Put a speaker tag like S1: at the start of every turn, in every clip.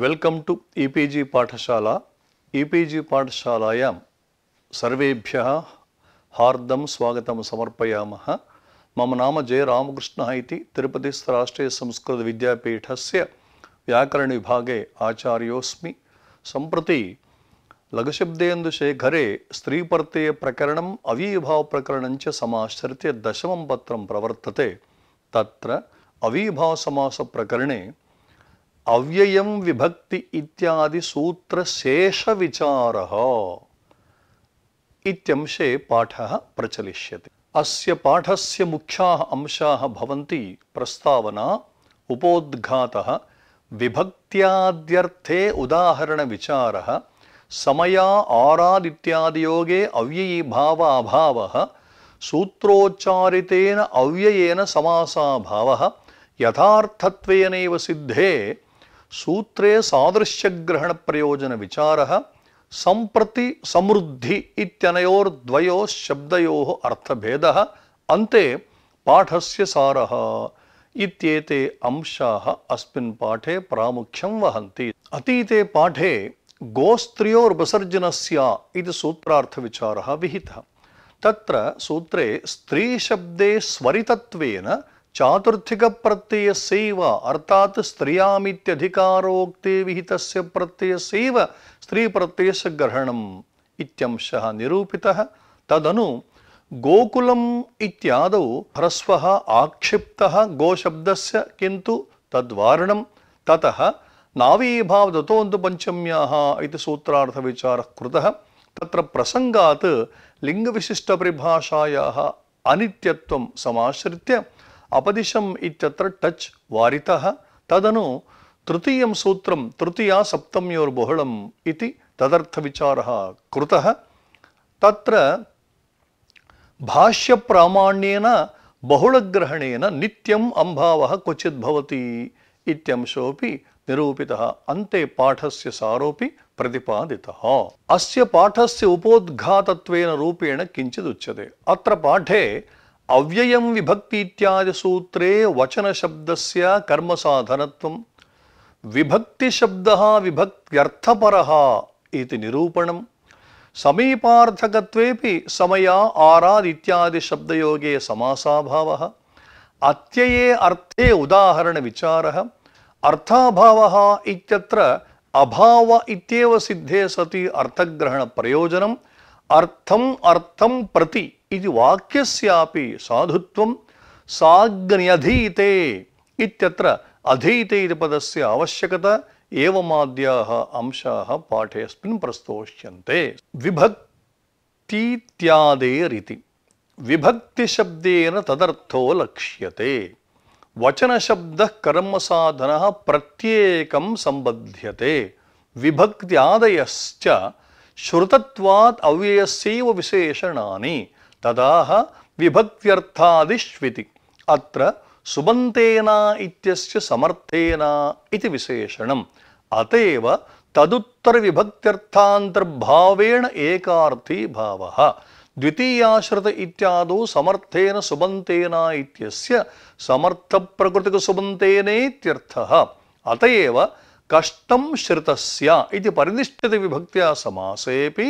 S1: welcome to EPG e Pathshala EPG e పాఠశాలాయాం సర్వేభ్య హార్దం స్వాగతం సమర్పయామః మమ నామ జయ రామకృష్ణ ఇది తిరుపతి రాష్ట్రీయ సంస్కృత విద్యాపీఠస్య వ్యాకరణ విభాగే ఆచార్యోస్మి సంప్రతి లఘుశబ్దేందు శేఖరే స్త్రీపర్తయ ప్రకరణం అవీభావ ప్రకరణంచ సమాశ్రిత్య దశమం పత్రం ప్రవర్తతే తత్ర అవీభావ సమాస ప్రకరణే अव्ययम विभक्ति इत्यादि सूत्र शेष विचार इत्यंशे पाठ प्रचलिष्य अस्य पाठस्य मुख्या अंशा भवन्ति प्रस्तावना उपोद्घातः विभक्त्याद्यर्थे विचार समया अव्ययी भाव अव्ययीभावाभावः सूत्रोच्चारितेन अव्ययेन समासा समासाभावः यथार्थत्वेनैव सिद्धे सूत्रे सादृश्यग्रहण प्रयोजन विचार संप्रति समृद्धि इत्यनयोर्द्वयो शब्दयोः अर्थभेदः अन्ते पाठस्य सारः इत्येते अंशाः अस्मिन् पाठे प्रामुख्यं वहन्ति अतीते पाठे गोस्त्र्योर्वसर्जनस्य इति सूत्रार्थविचारः विहितः तत्र सूत्रे स्त्रीशब्दे स्वरितत्वेन चातुर्थिक प्रत्यय सेव अर्थात स्त्रियामित्यधिकारोक्ते विहितस्य प्रत्यय सेव स्त्री प्रत्ययस्य ग्रहणम् इत्यंशः निरूपितः तदनु गोकुलम् इत्यादौ ह्रस्वः आक्षिप्तः गोशब्दस्य किन्तु तद्वारणं ततः नावीभावदतोऽन्तु पञ्चम्याः इति सूत्रार्थविचारः कृतः तत्र प्रसङ्गात् लिङ्गविशिष्टपरिभाषायाः अनित्यत्वं समाश्रित्य अपदिशम् इत्यत्र टच् वारितः तदनु तृतीयं सूत्रं तृतीया सप्तम्योर्बहुलम् इति तदर्थविचारः कृतः तत्र भाष्यप्रामाण्येन बहुळग्रहणेन नित्यम् अम्भावः क्वचित् भवति इत्यंशोऽपि निरूपितः अन्ते पाठस्य सारोऽपि प्रतिपादितः अस्य पाठस्य उपोद्घातत्वेन रूपेण किञ्चिदुच्यते अत्र पाठे अव्ययम विभक्ति इत्यादि सूत्रे वचन शब्द से कर्म साधनत्व विभक्ति शब्द विभक्त्यर्थपर निरूपण समीपार्थकत्वेपि समय आराद इत्यादि शब्द योगे समासाभाव अत्यये अर्थे उदाहरण विचार अर्थाभाव अभाव इत्येव सिद्धे सति अर्थग्रहण प्रयोजनम अर्थम अर्थम प्रति इति वाक्यस्यापि साधुत्वं साग्न्यधीते इत्यत्र अधीते इति पदस्य आवश्यकता एवमाद्याः अंशाः पाठेऽस्मिन् प्रस्तोष्यन्ते विभक्तीत्यादेरिति विभक्तिशब्देन तदर्थो लक्ष्यते वचनशब्दः कर्मसाधनः प्रत्येकं सम्बध्यते विभक्त्यादयश्च श्रुतत्वात् अव्ययस्यैव विशेषणानि ததாக விபக்தியர்த்தாதிஸ்விதி அத்த சுபந்தேனா இத்தியஸ்ய சமர்த்தேனா இது விசேஷணம் அத்தேவ ததுத்தர விபக்தியர்த்தாந்தர்பாவேண ஏகார்த்தி பாவ द्वितीयाश्रित इत्यादौ समर्थेन सुबन्तेना इत्यस्य समर्थप्रकृतिक सुबन्तेनेत्यर्थः अत एव कष्टं श्रितस्य इति विभक्त्या समासेऽपि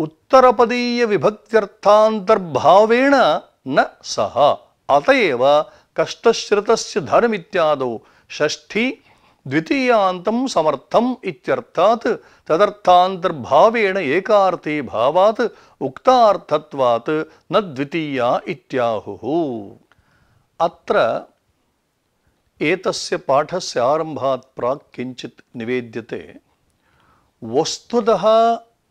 S1: उत्तरपदीय विभक्त्यर्थांतर्भावेण न सह अतएव कष्टश्रितस्य धर्म षष्ठी द्वितीयांतं समर्थम इत्यर्थात् तदर्थांतर्भावेण एकार्थी भावात् उक्तार्थत्वात् न द्वितीया इत्याहुः अत्र एतस्य पाठस्य आरंभात् प्राक् किञ्चित् निवेद्यते वस्तुतः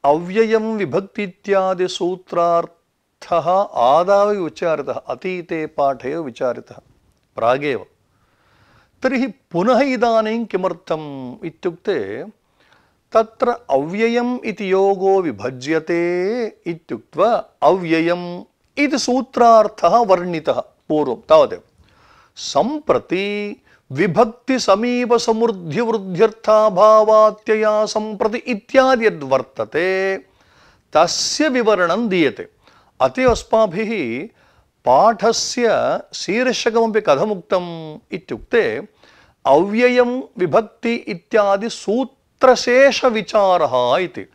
S1: अव्ययम विभक्ति इत्यादि सूत्रार्थः आदावे विचारितः अतीते पाठे विचारितः प्रागेव तर्हि पुनः इदानीं किमर्थम् इत्युक्ते तत्र अव्ययम् इति योगो विभज्यते इत्युक्त्वा अव्ययम् इति सूत्रार्थः वर्णितः पूर्वं तावदेव सम्प्रति विभक्ति समीप समृद्धि वृद्ध्यर्थाभावात्यया संप्रति इत्यादि यद्वर्तते तस्य विवरणं दीयते अतः अस्माभिः पाठस्य शीर्षकमपि कथमुक्तम् इत्युक्ते अव्ययं विभक्ति इत्यादि सूत्रशेषविचारः इति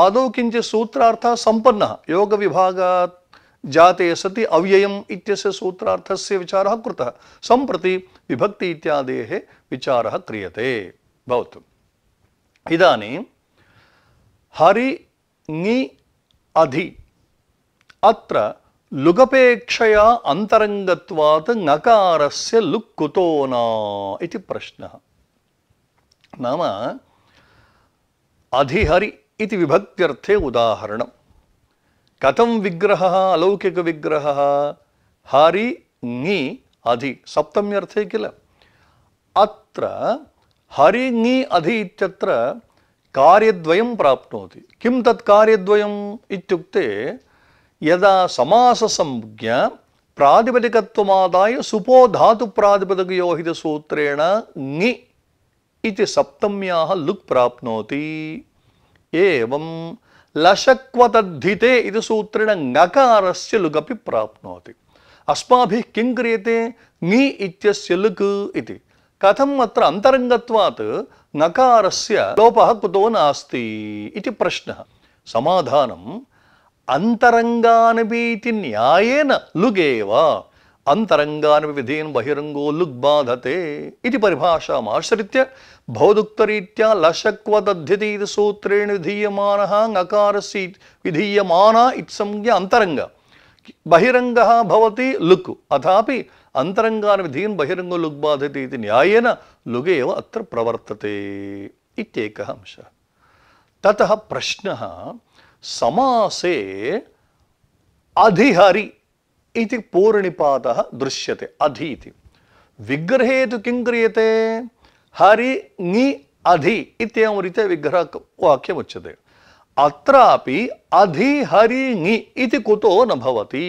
S1: आदौ किञ्चित् सूत्रार्थः सम्पन्नः योगविभागात् जाते सति अव्ययम् इत्यस्य सूत्रार्थस्य विचारः कृतः सम्प्रति ವಿಭಕ್ತಿ ಇತ್ಯಾದೇಃ ವಿಚಾರः ಕ್ರಿಯತೆ ಭವತು ಇದಾನಿಂ ಹರಿ ನಿ ಅಧಿ ಅತ್ರ ಲುಗಪೇಕ್ಷೆಯ ಅಂತರಂಗತ್ವಾತ್ ನಕಾರಸ್ಯ ಲುಕ್ಕುತೋನ ಇತಿ ಪ್ರಶ್ನ ನಾಮ ಅಧಿಹರಿ ಇತಿ ವಿಭಕ್ತ್ಯರ್ಥೆ ಉದಾಹರಣ ಕಥಂ ವಿಗ್ರಹ ಅಲೌಕಿಕ ವಿಗ್ರಹ ಹರಿ ನಿ ಅಧಿ ಸಪ್ತಮ್ಯರ್ಥೆ ಅಧಿ ಇತ್ಯತ್ರ ಕಾರ್ಯದ್ವಯಂ ಪ್ರಾಪ್ನೋತಿ ಕಿಂ ತತ್ ಕಾರ್ಯದಯಂಜ್ಞ ಪ್ರಾತಿಪದಯ ಸುಪೋಧಾತು ಪ್ರಾತಿಪೋ ಸೂತ್ರಣಿತಿ ಸಪ್ತಮ್ಯಾಪ್ನೋತಿ ಲಸಕ್ವತ ಲುಗಪಿ ಪ್ರಾಪ್ನೋತಿ అస్మాభి కిం క్రియతే నీ ఇత్యస్య ఇది కథం అత్ర అంతరంగత్వాత్ నకారస్య లోప కుతో నాస్తి ఇది ప్రశ్న సమాధానం అంతరంగానవీతి న్యాయేన లుగేవ అంతరంగానపి విధేన్ బహిరంగో లుగ్ బాధతే ఇది పరిభాషామాశ్రిత్య భౌదుక్తరీత్యా లశక్వదధ్యతీతి సూత్రేణ విధీయమాన నకారస్య విధీయమాన ఇత్సంజ్ఞ అంతరంగా బహిరంగ భవతి లుక్ అథాపి అంతరంగాన్ విధీన్ బహిరంగో లుక్ బాధతి ఇది న్యాయేన లుగేవ అత్ర ప్రవర్తతే ఇత్యేక అంశ తత ప్రశ్న సమాసే అధిహరి ఇది పూర్ణిపాత దృశ్యతే అధి ఇది విగ్రహే తు కిం క్రియతే హరి ని అధి ఇత్యేవం రీతే విగ్రహ వాక్యం ఉచ్యతే अत्रापि अधिहरिङि इति कुतो न भवति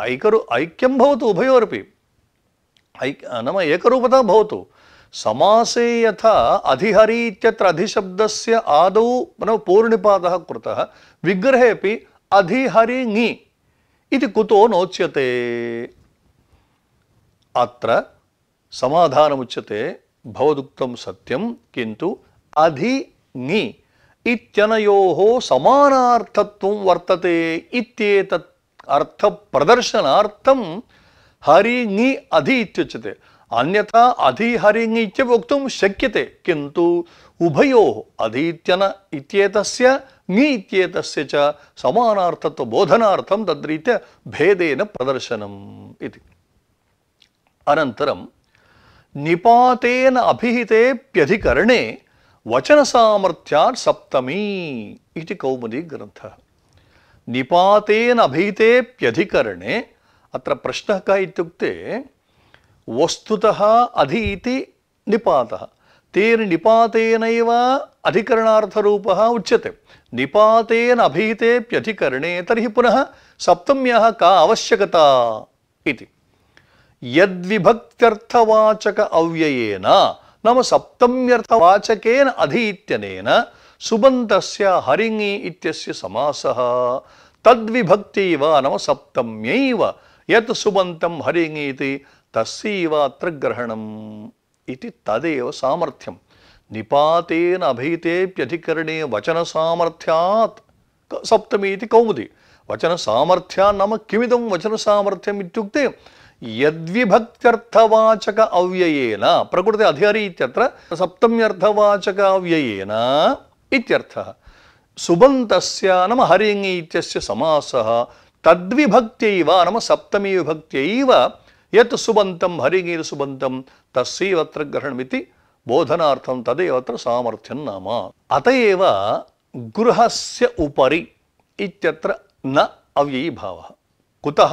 S1: ऐकरु ऐक्यं भवतु उभयोरपि ऐक् नाम एकरूपता भवतु समासे यथा अधिहरि इत्यत्र अधिशब्दस्य आदौ नाम पूर्णिपादः कृतः विग्रहे अपि अधिहरिङि इति कुतो नोच्यते अत्र समाधानमुच्यते भवदुक्तं सत्यं किन्तु अधिङि இத்தனையோகோ சமானார்த்தத்துவம் வர்த்ததே இத்தேதத் அர்த்த பிரதர்சனார்த்தம் ஹரிங்கி அதி இத்தியுச்சதே அந்யதா அதி ஹரிங்கி இச்ச வக்தும் சக்கியதே கிந்து உபயோः अधीत्यन इत्येतस्य ङि इत्येतस्य च समानार्थत्वबोधनार्थं तद्रीत्या भेदेन प्रदर्शनम् इति अनन्तरं निपातेन अभिहितेऽप्यधिकरणे वचन सामर्थ्या सप्तमी कौमुदी ग्रंथ निपातेन अभीतेप्यधिकरणे अत्र प्रश्नः कः इत्युक्ते वस्तुतः अधि इति निपातः तेन निपातेनैव अधिकरणार्थरूपः उच्यते निपातेन अभीतेप्यधिकरणे तर्हि पुनः सप्तम्याः का आवश्यकता इति यद्विभक्त्यर्थवाचक अव्ययेन நாம சப்தம்யர்த்த வாச்சகேன அதீத்தியனேன சுபந்தஸ்ய ஹரிங்கி இத்தியஸ்ய சமாசः தத்விபக்திவ நம சப்தம்யைவ எத் சுபந்தம் ஹரிங்கி இது தஸ்யைவ அத்திர கிரகணம் இது ததேவ சாமர்த்தியம் நிபாத்தேன அபீதேப்யதிகரணே வச்சன சாமர்த்தியாத் சப்தமி இது கௌமுதி வச்சன சாமர்த்தியா நாம கிமிதம் வச்சன சாமர்த்தியம் இத்துக்தே ಯದ್ವಿಭತ್ಯರ್ಥವಾಚಕ ಅವ್ಯಯೇನ ಪ್ರಕೃತಿ ಅಧಿಕಾರಿ ಇತ್ಯತ್ರ ಸಪ್ತಮ್ಯರ್ಥವಾಚಕ ಅವ್ಯಯೇನ ಇತ್ಯರ್ಥ ಸುಬಂತಸ್ಯ ನಮ್ಮ ಹರಿಂಗಿ ಇತ್ಯಸ್ಯ ಸಮಾಸಃ ತದ್ವಿಭಕ್ತ್ಯೈವ ನಮ್ಮ ಸಪ್ತಮಿ ವಿಭಕ್ತ್ಯೈವ ಯತ್ ಸುಬಂತಂ ಹರಿಂಗೀರ್ ಸುಬಂತಂ ತಸ್ಸೈವ ಅತ್ರ ಗ್ರಹಣಮಿತಿ ಬೋಧನಾರ್ಥಂ ತದೇವ ಅತ್ರ ಸಾಮರ್ಥ್ಯಂ ನಾಮ ಅತಯೇವ ಗೃಹಸ್ಯ ಉಪರಿ ಇತ್ಯತ್ರ ನ ಅವ್ಯಯೀ ಭಾವ ಕುತಃ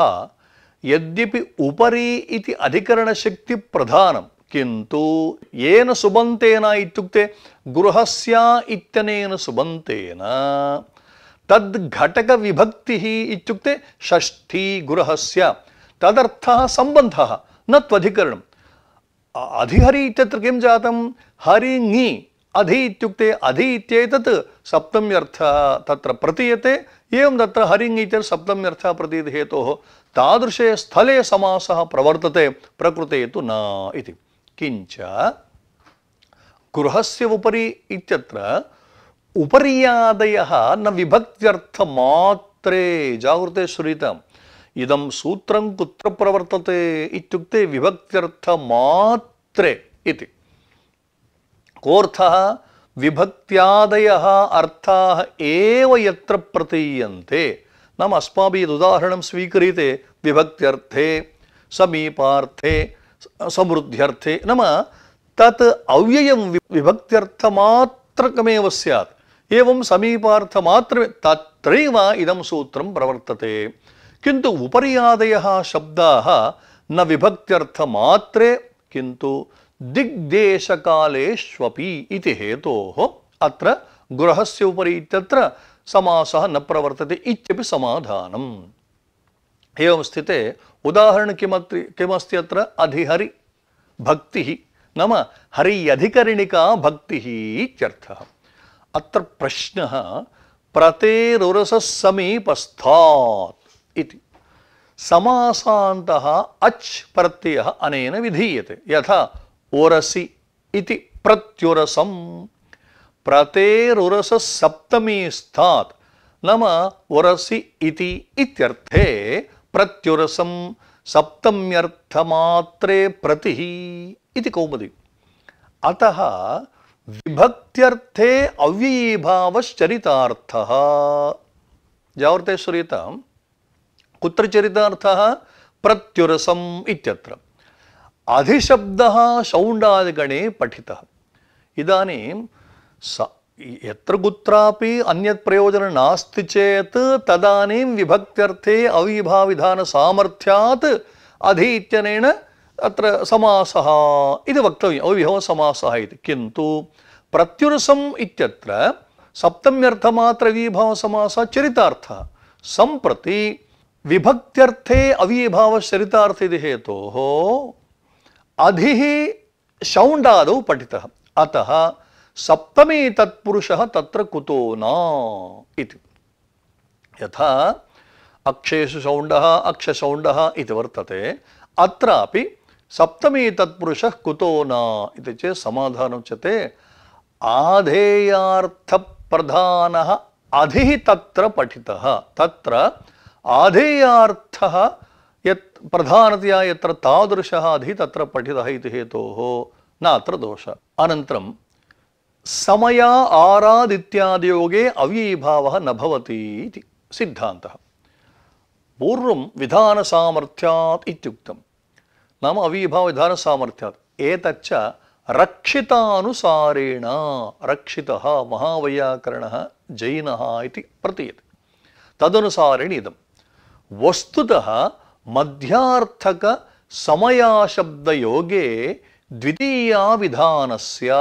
S1: यद्यपि उपरी इति अधिकरणशक्तिप्रधानं किन्तु येन सुबन्तेन इत्युक्ते गृहस्य इत्यनेन सुबन्तेन तद्घटकविभक्तिः इत्युक्ते षष्ठी गृहस्य तदर्थः सम्बन्धः न त्वधिकरणम् अधिहरि इत्यत्र किं जातं हरिङि अधि इत्युक्ते अधि इत्येतत् सप्तम्यर्थः तत्र प्रतीयते एवं तत्र हरिङ् इत्यत्र सप्तम्यर्थः प्रतीयते हेतोः तादृशे स्थले समासः प्रवर्तते प्रकृते तु न इति किञ्च गृहस्य उपरि इत्यत्र उपर्यादयः न विभक्त्यर्थमात्रे जागृते श्रूयताम् इदं सूत्रं कुत्र प्रवर्तते इत्युक्ते विभक्त्यर्थमात्रे इति कोऽर्थः विभक्त्यादयः अर्थाः एव यत्र प्रतीयन्ते ನಮ್ಮ ಅಸ್ಮಿ ಸ್ವೀಕ್ರಿಯೆಂಟೆರೆ ಸಮೀಪಾರ್ಥೆ ಸಮೃ್ಯರ್ಥೇ ನಮ್ಮ ತತ್ ಸ್ಯಾತ್ ಏವಂ ಸಮೀಪಾರ್ಥ ಸಮೀಪ ತತ್ರೈವ ಇದಂ ಸೂತ್ರ ಪ್ರವರ್ತತೆ ಹೇತೋ ಅತ್ರ ಗೃಹಸ್ಯ ಉಪರಿ ಇತ್ಯತ್ರ समासः न प्रवर्तते इत्यपि समाधानम् एवं स्थिते उदाहरणं किमत्र किमस्ति अत्र अधिहरि भक्तिः नाम हरियधिकरणिका भक्तिः इत्यर्थः अत्र प्रश्नः प्रतेरुरससमीपस्थात् इति समासान्तः अच् प्रत्ययः अनेन विधीयते यथा ओरसि इति प्रत्युरसम् ಪ್ರತೇರುರಸ ಸಪ್ತಮಿ ಸ್ಥಾತ್ ನಮ ಒರಸಿ ಇತಿ ಇತ್ಯರ್ಥೆ ಪ್ರತ್ಯುರಸಂ ಸಪ್ತಮ್ಯರ್ಥ ಮಾತ್ರೇ ಪ್ರತಿ ಇತಿ ಕೌಮುದಿ ಅತಃ ವಿಭಕ್ತ್ಯರ್ಥೆ ಅವ್ಯಯೀಭಾವಶ್ಚರಿತಾರ್ಥ ಜಾವೃತೆ ಸುರಿತ ಕುತ್ರ ಚರಿತಾರ್ಥ ಪ್ರತ್ಯುರಸಂ ಇತ್ಯತ್ರ ಅಧಿಶಬ್ದ ಶೌಂಡಾದಿಗಣೆ ಪಠಿತಃ ಇದಾನೀಂ ಸ ಅನ್ಯತ್ ಪ್ರಯೋಜನ ಇತ್ಯತ್ರ ಸಪ್ತಮ್ಯರ್ಥ ಮಾತ್ರ ವಿಭವ ಸಮಾಸ ಚರಿತಾರ್ಥ ಸಂಪ್ರತಿ ವಿಭಕ್ತ್ಯರ್ಥೆ ಅವಿಭಾವ ಚರಿತಾರ್ಥ ಇದು ಹೇತೋ ಅಧಿ ಶೌಂಡಾದೌ ಪಠಿತ ಅತ సప్తమీ తత్పురుష తత్ర నా ఇది యథా అక్షేషు సౌండ అక్షసౌండ ఇది వర్తతే అత్రాపి సప్తమీ తత్పురుష కుతో నా ఇది చే సమాధానం చెతే ఆధేయార్థ ప్రధాన అధి తత్ర పఠిత తత్ర ఆధేయార్థ ప్రధానతయా ఎత్ర తాదృశ అధి తత్ర పఠిత ఇది హేతో నా అత్ర దోష అనంతరం ಸಮಯ ಆರಾದಿತ್ಯಾದಯೋಗೆ ಅವ್ಯಯೀಭಾವ ನಭವತಿ ಇತಿ ಸಿದ್ಧಾಂತ ಪೂರ್ವಂ ವಿಧಾನಸಾಮರ್ಥ್ಯಾತ್ ಇತ್ಯುಕ್ತಂ ನಾಮ ವಿಧಾನ ಸಾಮರ್ಥ್ಯಾತ್ ಏತಚ್ಚ ರಕ್ಷಿತಾನುಸಾರೇಣ ರಕ್ಷಿತ ಮಹಾವೈಯಾಕರಣ ಜೈನ ಇತಿ ಪ್ರತೀಯತೆ ತದನುಸಾರೇಣ ಇದಂ ವಸ್ತುತಃ ಮಧ್ಯಾರ್ಥಕ ಸಮಯಾಶಬ್ದಯೋಗೆ ದ್ವಿತೀಯ ವಿಧಾನಸ್ಯ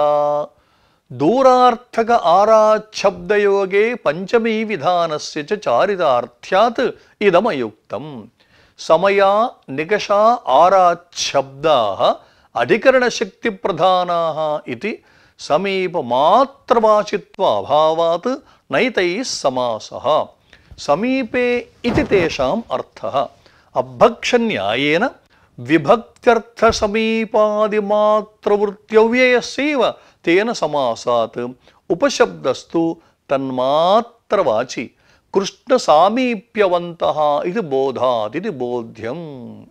S1: தூரார்த்தக ஆராச்சப்தயோகே பஞ்சமீ விதானஸ்ய சாரிதார்த்தியாத் இதமயுக்தம் சமயா நிகஷா ஆராச்சப்தாக அதிகரணசக்தி பிரதானாக இது சமீபமாத்திரவாசித்வ அபாவாத் நைத்தை சமாசா சமீபே இது தேஷாம் அர்த்தः அபக்ஷநியாயேன விபக்தியர்த்த சமீபாதிமாத்திரவృత్యవ్యయస్యవ तेन समासात उपशब्दस्तु तन्मात्रवाचि कृष्ण सामीप्यवंत इति बोधात इति बोध्यम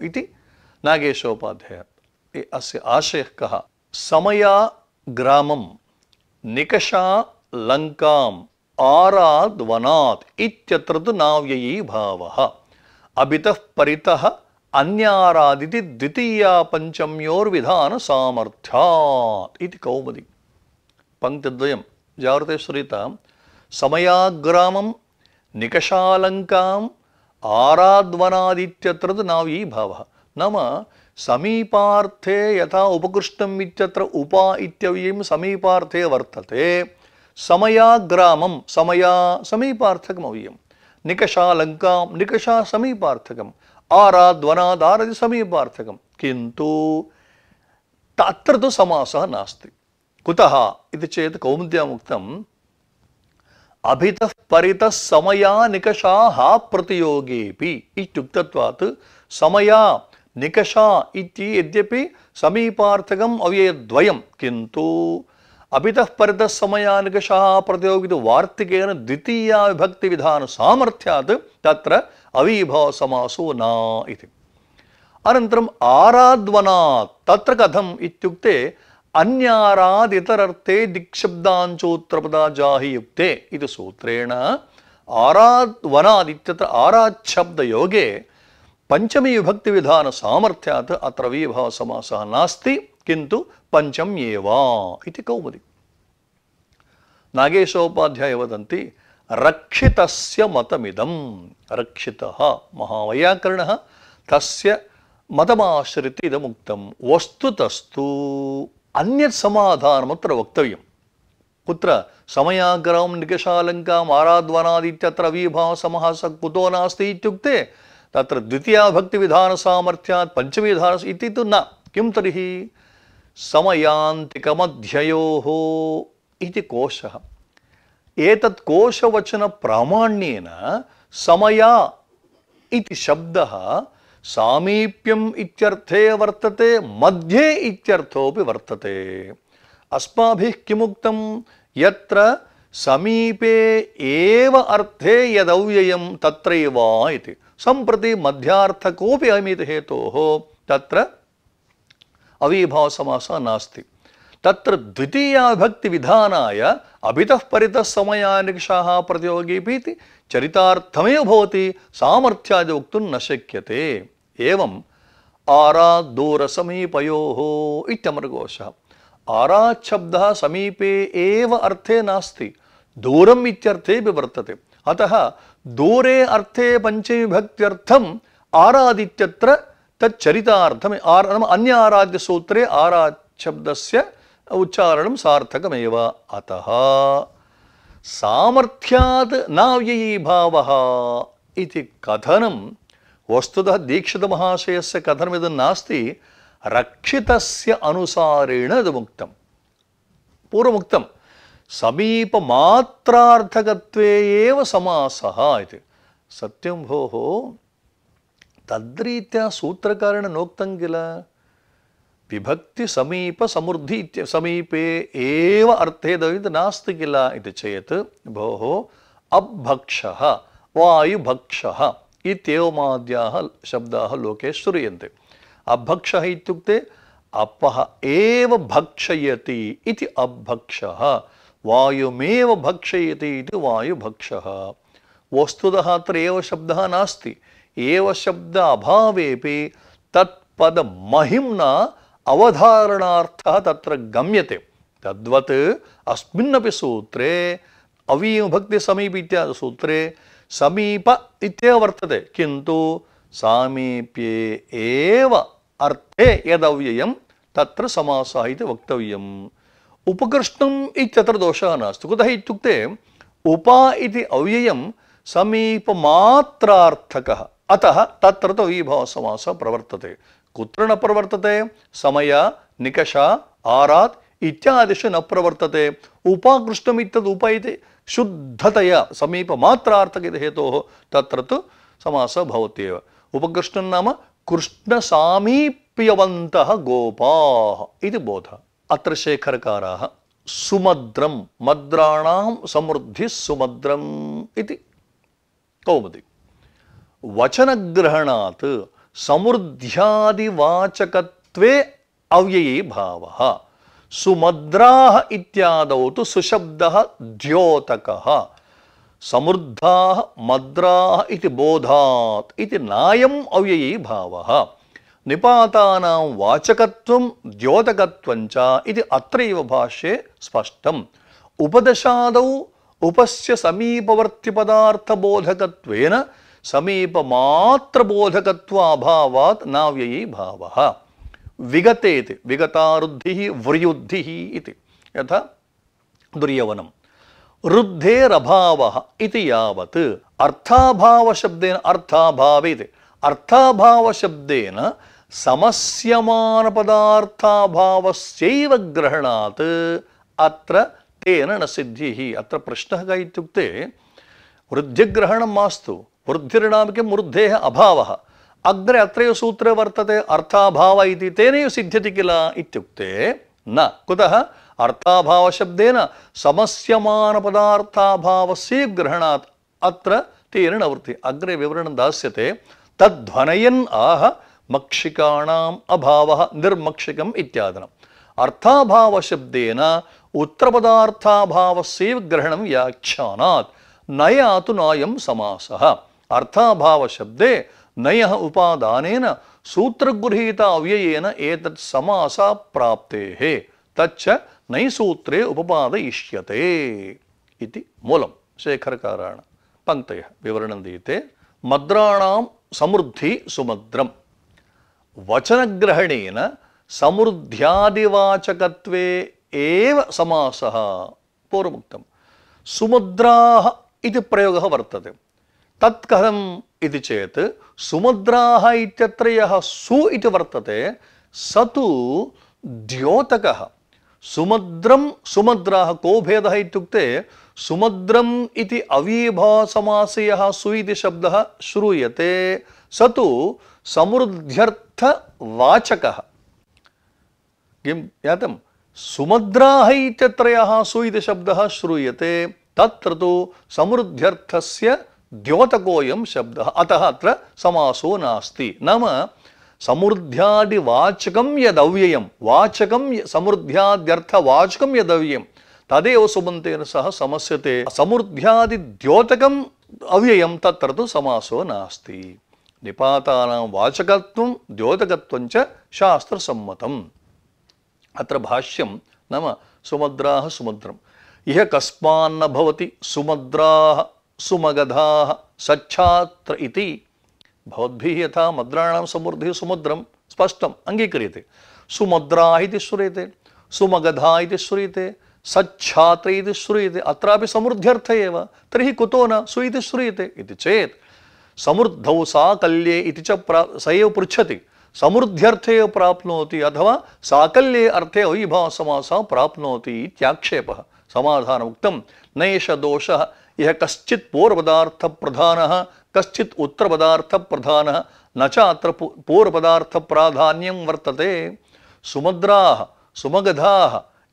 S1: इति नागेशोपाध्याय अस्य आशयः कः समया ग्रामं निकषा लङ्काम् आराद् वनात् इत्यत्र तु नाव्ययी भावः अभितः अन्यारादिति द्वितीया पञ्चम्योर्विधानसामर्थ्यात् इति कौमुदी பங்கித்வயம் ஜாகிரதை ஸ்ரீதாம் சமயாகிராமம் நிகஷாலங்காம் ஆராத்வனாதித்யத்ரது நாவி பாவா நாம சமீபார்த்தே யதா உபகிருஷ்டம் இத்தியத்திர உபா இத்தியவியம் சமீபார்த்தே வர்த்ததே சமயா கிராமம் சமயா சமீபார்த்தகம் அவியம் நிகஷாலங்காம் நிகஷா சமீபார்த்தகம் ஆராத்வனாதாரதி சமீபார்த்தகம் கிந்து தத்திர து சமாசः नास्ति कुतः इति चेत् कौमुद्याम् उक्तम् अभितः परितः समया निकषाः प्रतियोगेऽपि इत्युक्तत्वात् समया निकषा इति यद्यपि समीपार्थकम् अव्ययद्वयं किन्तु अभितः परितः समयानिकषाः प्रतियोगितु वार्तिकेन द्वितीयाविभक्तिविधानसामर्थ्यात् तत्र अवीभव समासो न इति अनन्तरम् आराद्वनात् तत्र कथम् इत्युक्ते ಅನ್ಯಾರಾದ ಅನ್ಯಾರಾದಿತರರ್ಥೆ ದಿಕ್ಶಬ್ದಾಂಚೋತ್ರಪದ ಜಾಹಿ ಯುಕ್ತೆ ಇದು ಸೂತ್ರೇಣ ಆರಾದ್ ವನಾದಿತ್ಯತ್ರ ಆರಾತ್ ಶಬ್ದ ಯೋಗೆ ಪಂಚಮಿ ವಿಭಕ್ತಿ ವಿಧಾನ ಸಾಮರ್ಥ್ಯಾತ್ ಅತ್ರ ವಿಭಾವ ಸಮಾಸ ನಾಸ್ತಿ ಕಿಂತು ಪಂಚಮ್ಯೇವಾ ಇತಿ ಕೌಮುದಿ ನಾಗೇಶೋಪಾಧ್ಯಾಯ ವದಂತಿ ರಕ್ಷಿತಸ್ಯ ಮತಮಿದಂ ರಕ್ಷಿತ ಮಹಾವೈಯಾಕರಣ ತಸ್ಯ ಮತಮಾಶ್ರಿತ ಇದ ಮುಕ್ತಂ ವಸ್ತುತಸ್ತು అన్యత్ సమాధానమత్ర వక్తవ్యం కుత్ర సమయాగ్రం నికషాలంకాం ఆరాధ్వనాదిత్యత్ర వీభాసమః కుతో నాస్తి ఇత్యుక్తే తత్ర ద్వితీయ భక్తి విధాన సామర్థ్యాత్ పంచమీ ధార ఇది నా కిం తర్హి సమయాంతికమధ్యయో ఇది కోశ ఏతత్ కోశవచన ప్రామాణ్యేన సమయా ఇది శబ్ద सामीप्यम इत्यर्थे वर्तते मध्ये इत्यर्थोपि वर्तते अस्माभिः किमुक्तं यत्र समीपे एव अर्थे यदव्ययं तत्रैव इति सम्प्रति मध्यार्थकोऽपि अमिति हेतोः तत्र अविभावसमासः नास्ति तत्र द्वितीयाभक्तिविधानाय अभितः परितः समयानिकषाः चरितार्थमेव भवति सामर्थ्यादि वक्तुं न शक्यते एवम् आराद्धो रसमीपयोः इत्यमरघोषः आराच्छब्दः समीपे एव अर्थे नास्ति दूरम् इत्यर्थे विवर्तते अतः दूरे अर्थे पञ्चविभक्त्यर्थम् आरादित्यत्र तच्चरितार्थम् आर नाम अन्य आराध्यसूत्रे आराच्छब्दस्य उच्चारणम् सार्थकमेव अतः सामर्थ्यात् नाव्ययीभावः इति कथनं वस्तुतः ದೀಕ್ಷಿತ ಮಹಾಶಯಸ್ಯ ಕಥನಮಿದು ನಾಸ್ತಿ ರಕ್ಷಿತಸ್ಯ ಅನುಸಾರೇಣ ಇದು ಮುಕ್ತಂ ಪೂರ್ವಮುಕ್ತಂ ಸಮೀಪ ಮಾತ್ರಾರ್ಥಕತ್ವೇ ಏವ ಸಮಾಸಃ ಇತಿ ಸತ್ಯಂ ಭೋಃ ತದ್ರೀತ್ಯ ಸೂತ್ರಕಾರಣ ನೋಕ್ತಂ ಕಿಲ ವಿಭಕ್ತಿ ಸಮೀಪ ಸಮೃದ್ಧಿ ಇತ್ಯ ಸಮೀಪೆ ಏವ ಅರ್ಥೇ ಇದು ನಾಸ್ತಿ ಕಿಲ इत्येवमाद्याः शब्दाः लोके श्रूयन्ते अभक्षः इत्युक्ते अपः एव भक्षयति इति अभक्षः वायुमेव भक्षयति इति वायुभक्षः वस्तुतः अत्र एव शब्दः नास्ति एव शब्द अभावेपि तत्पदमहिम्ना अवधारणार्थः तत्र गम्यते तद्वत् अस्मिन्नपि सूत्रे अवीभक्तिसमीपि सूत्रे சமீப இத்தே வர்த்தது கிந்து சாமீபியே ஏவ அர்த்தே எதவ்யயம் தத்திர சமாசா இது வக்தவியம் உபகிருஷ்ணம் இத்தியத்திர தோஷः नास्ति कुतः इत्युक्ते उपा इति अव्ययं समीपमात्रार्थकः अतः तत्र तु विभवसमासः प्रवर्तते कुत्र न प्रवर्तते समय निकषा आरात् ಇತ್ಯಾದಿಶ ನ ಪ್ರವರ್ತತೆ ಉಪಾಕೃಷ್ಟಮಿತ್ತದ ಉಪೈತಿ ಶುದ್ಧತೆಯ ಸಮೀಪ ಮಾತ್ರ ಅರ್ಥಗಿದೆ ಹೇತೋ ತತ್ರತ್ತು ಸಮಾಸ ಭವತ್ಯೇವ ಉಪಕೃಷ್ಣನ್ ನಾಮ ಕೃಷ್ಣ ಸಾಮೀಪ್ಯವಂತಹ ಗೋಪಾ ಇದು ಬೋಧ ಅತ್ರ ಶೇಖರಕಾರ ಸುಮದ್ರಂ ಮದ್ರಾಣ ಸಮೃದ್ಧಿ ಸುಮದ್ರಂ ಇತಿ ಕೌಮುದಿ ವಚನಗ್ರಹಣಾತ್ ಸಮೃದ್ಧ್ಯಾದಿವಾಚಕತ್ವೇ ಅವ್ಯಯೀ ಭಾವ సుమద్రా ఇత్యాదౌతు సుశబ్ద ద్యోతక సమృద్ధా మద్రా ఇది బోధాత్ ఇది నాయం అవ్యయీ భావ నిపాతానాం వాచకత్వం ద్యోతకత్వంచ ఇది అత్రైవ భాష్యే స్పష్టం ఉపదశాదౌ ఉపస్య సమీపవర్తి పదార్థ బోధకత్వేన సమీపమాత్ర బోధకత్వ భావ विगते विगता रुद्धिः वृयुद्धिः इति यथा दुर्यवनं रुद्धेरभावः इति यावत् अर्थाभावशब्देन इति अर्थाभावशब्देन समस्यमानपदार्थाभावस्यैव ग्रहणात् अत्र तेन न सिद्धिः अत्र प्रश्नः कः इत्युक्ते वृद्धिग्रहणं मास्तु वृद्धिर्नाम किं वृद्धेः अभावः अग्रे अत्रैव सूत्रे वर्तते अर्थाभाव इति तेनैव सिद्ध्यति किल न कुतः अर्थाभावशब्देन समस्यमानपदार्थाभावस्य ग्रहणात् अत्र तीर्णवृत्ति अग्रे विवरण दास्यते तद्ध्वनयन् आह मक्षिकाणाम् अभावः निर्मक्षिकम् इत्यादनम् अर्थाभावशब्देन उत्तरपदार्थाभावस्य ग्रहणं व्याख्यानात् नयातु नायं समासः अर्थाभावशब्दे நய உபாதானேன சூத்திரகுரீதா அவ்வயேன ஏதத் சமாசா பிராப்தேஹே தச்ச நை சூத்திரே உபபாத இஷ்யதே இது மூலம் சேகரகாராண பங்கய விவரணம் தீயத்தை மத்ராணாம் சமுர்த்தி சுமத்ரம் வச்சனகிரகணேன சமுர்த்தியாதிவாச்சகத்வே ஏவ சமாசः पूर्वमुक्तं सुमुद्राः इति प्रयोगः वर्तते तत् कथं इति चेत् सुमुद्राः इत्यत्र यः सु इति वर्तते स तु द्योतकः सुमद्रं सुमद्राः को भेदः इत्युक्ते सुमद्रम् इति अवीभासमासे यः सु इति शब्दः श्रूयते स तु समृद्ध्यर्थवाचकः किं ज्ञातं सुमद्राः इत्यत्र यः सु इति शब्दः श्रूयते तत्र तु समृद्ध्यर्थस्य ద్యోతకోయం శబ్ద అత అత్ర సమాసో నాస్తి నమ సమృద్ధ్యాది వాచకం యదవ్యయం వాచకం సమృద్ధ్యాద్యర్థ వాచకం యదవ్యయం తదేవ సుబంతేన సహ సమస్యతే సమృద్ధ్యాది ద్యోతకం అవ్యయం తత్ర సమాసో నాస్తి నిపాతానాం వాచకత్వం ద్యోతకత్వం చ శాస్త్రసమ్మతం అత్ర భాష్యం నమ సుమద్రాహ సుమద్రం ఇహ కస్మాన్న భవతి సుమద్రాహ सुमगधा सच्छात्र इति भवद्भिः यथा मद्राणां समृद्धिः सुमुद्रं स्पष्टम् अङ्गीक्रियते सुमुद्रा इति श्रूयते सुमगधा इति श्रूयते सच्छात्र इति श्रूयते अत्रापि समृद्ध्यर्थ एव तर्हि कुतो न सु इति श्रूयते इति चेत् समृद्धौ साकल्ये इति च प्रा स एव पृच्छति समृद्ध्यर्थे प्राप्नोति अथवा साकल्ये अर्थे वैभव समासः प्राप्नोति इत्याक्षेपः समाधानमुक्तं न एष दोषः यह कश्चि पूर्वपदार्थ प्रधान कश्चित उत्तर पदार्थ प्रधान न चात्र पूर्वपदार्थ प्राधान्यम वर्तते सुमद्रा सुमगधा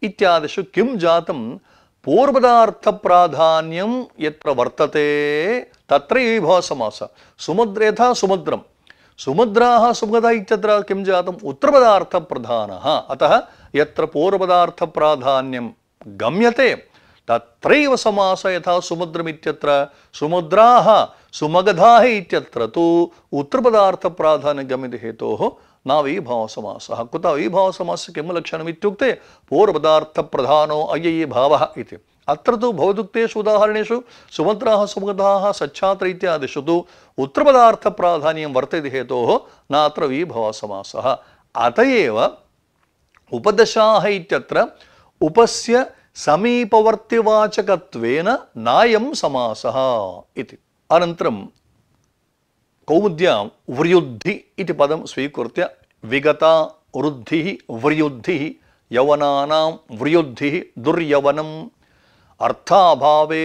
S1: इत्यादिषु किं जातं पूर्वपदार्थ प्राधान्यम यत्र वर्तते तत्रैव सुमद्र यथा सुमद्रम सुमद्राः सुमगधा इत्यत्र किं जातम् उत्तरपदार्थप्रधानः अतः यत्र पूर्वपदार्थप्राधान्यं गम्यते तत्रैव समास यथा सुमुद्रमित्यत्र सुमुद्राः सुमगधाः इत्यत्र तु उत्तरपदार्थप्राधान्यगमितहेतोः न वैभावसमासः कुतः वैभावसमासस्य किं लक्षणमित्युक्ते पूर्वपदार्थप्रधानो अययि भावः इति अत्र तु भवदुक्तेषु उदाहरणेषु सुमद्राः सुमगधाः सच्छात्र इत्यादिषु तु उत्तरपदार्थप्राधान्यं वर्तते हेतोः न अत्र विभवसमासः अत एव उपदशाः इत्यत्र उपस्य समीपवर्तिवाचकत्वेन नायं समासः इति अनन्तरं कौमुद्यां वृयुद्धिः इति पदं स्वीकृत्य विगता वृद्धिः वृयुद्धिः यवनानां वृयुद्धिः दुर्यवनम् अर्थाभावे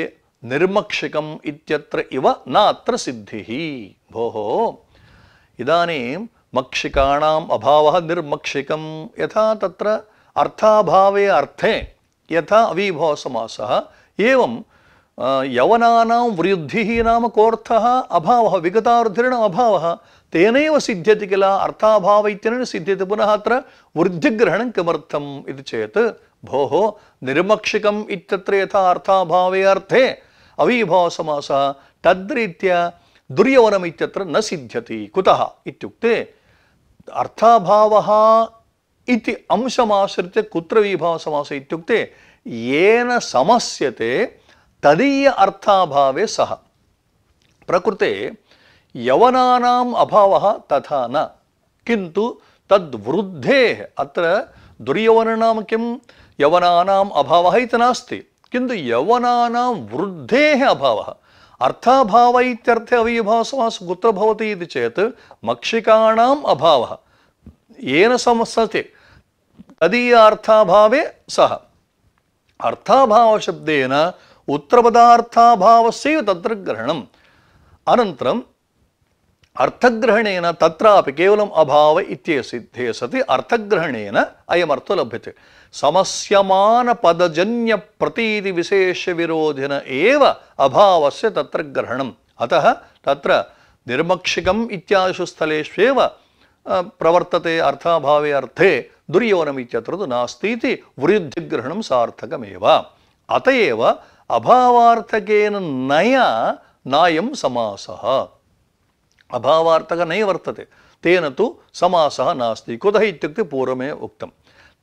S1: निर्मक्षिकम् इत्यत्र इव नात्र सिद्धिः भोः इदानीं मक्षिकाणाम् अभावः निर्मक्षिकं यथा तत्र अर्थाभावे अर्थे యథా అవీభాసమాస ఏవం యవనానాం వృద్ధి నామ కోర్థ అభావ విగతార్థిణ అభావ తేనైవ సిద్ధ్యతి కిల అర్థాభావైత్యన సిద్ధ్యతి పునః అత్ర వృద్ధిగ్రహణం కిమర్థం ఇది చేత్ భోహో నిర్మక్షికం ఇత్యత్ర యథా అర్థాభావే అర్థే అవిభావసమాస తద్రీత్యా దుర్యవనం ఇత్యత్ర న సిద్ధ్యతి కుతః ఇత్యుక్తే అర్థాభావः इति अंशमाश्रित्य कुत्र विभासमास इत्युक्ते येन समस्यते तदीय अर्थाभावे सः प्रकृते यवनानाम् अभावः तथा न किन्तु तद्वृद्धेः अत्र दुर्यवनानां किं यवनानाम् अभावः इति नास्ति किन्तु यवनानां वृद्धेः अभावः अर्थाभाव इत्यर्थे अविभासमास कुत्र भवति इति चेत् मक्षिकाणाम् अभावः येन समस्यते तदीयार्थाभावे सः अर्थाभावशब्देन उत्तरपदार्थाभावस्यैव तत्र ग्रहणम् अनन्तरम् अर्थग्रहणेन तत्रापि केवलम् अभाव इत्ये सिद्धे सति अर्थग्रहणेन अयमर्थो लभ्यते समस्यमानपदजन्यप्रतीतिविशेषविरोधिन एव अभावस्य तत्र ग्रहणम् अतः तत्र निर्मक्षिकम् इत्यादिषु स्थलेष्वेव प्रवर्तते अर्थाभावे अर्थे दुर्योनमित्यत्र नास्तीति वृद्धिग्रहणं सार्थकमेव अत एव अभावार्थकेन नया नायं समासः अभावार्थकः नैव वर्तते तेन तु समासः नास्ति कुतः इत्युक्ते पूर्वमेव उक्तं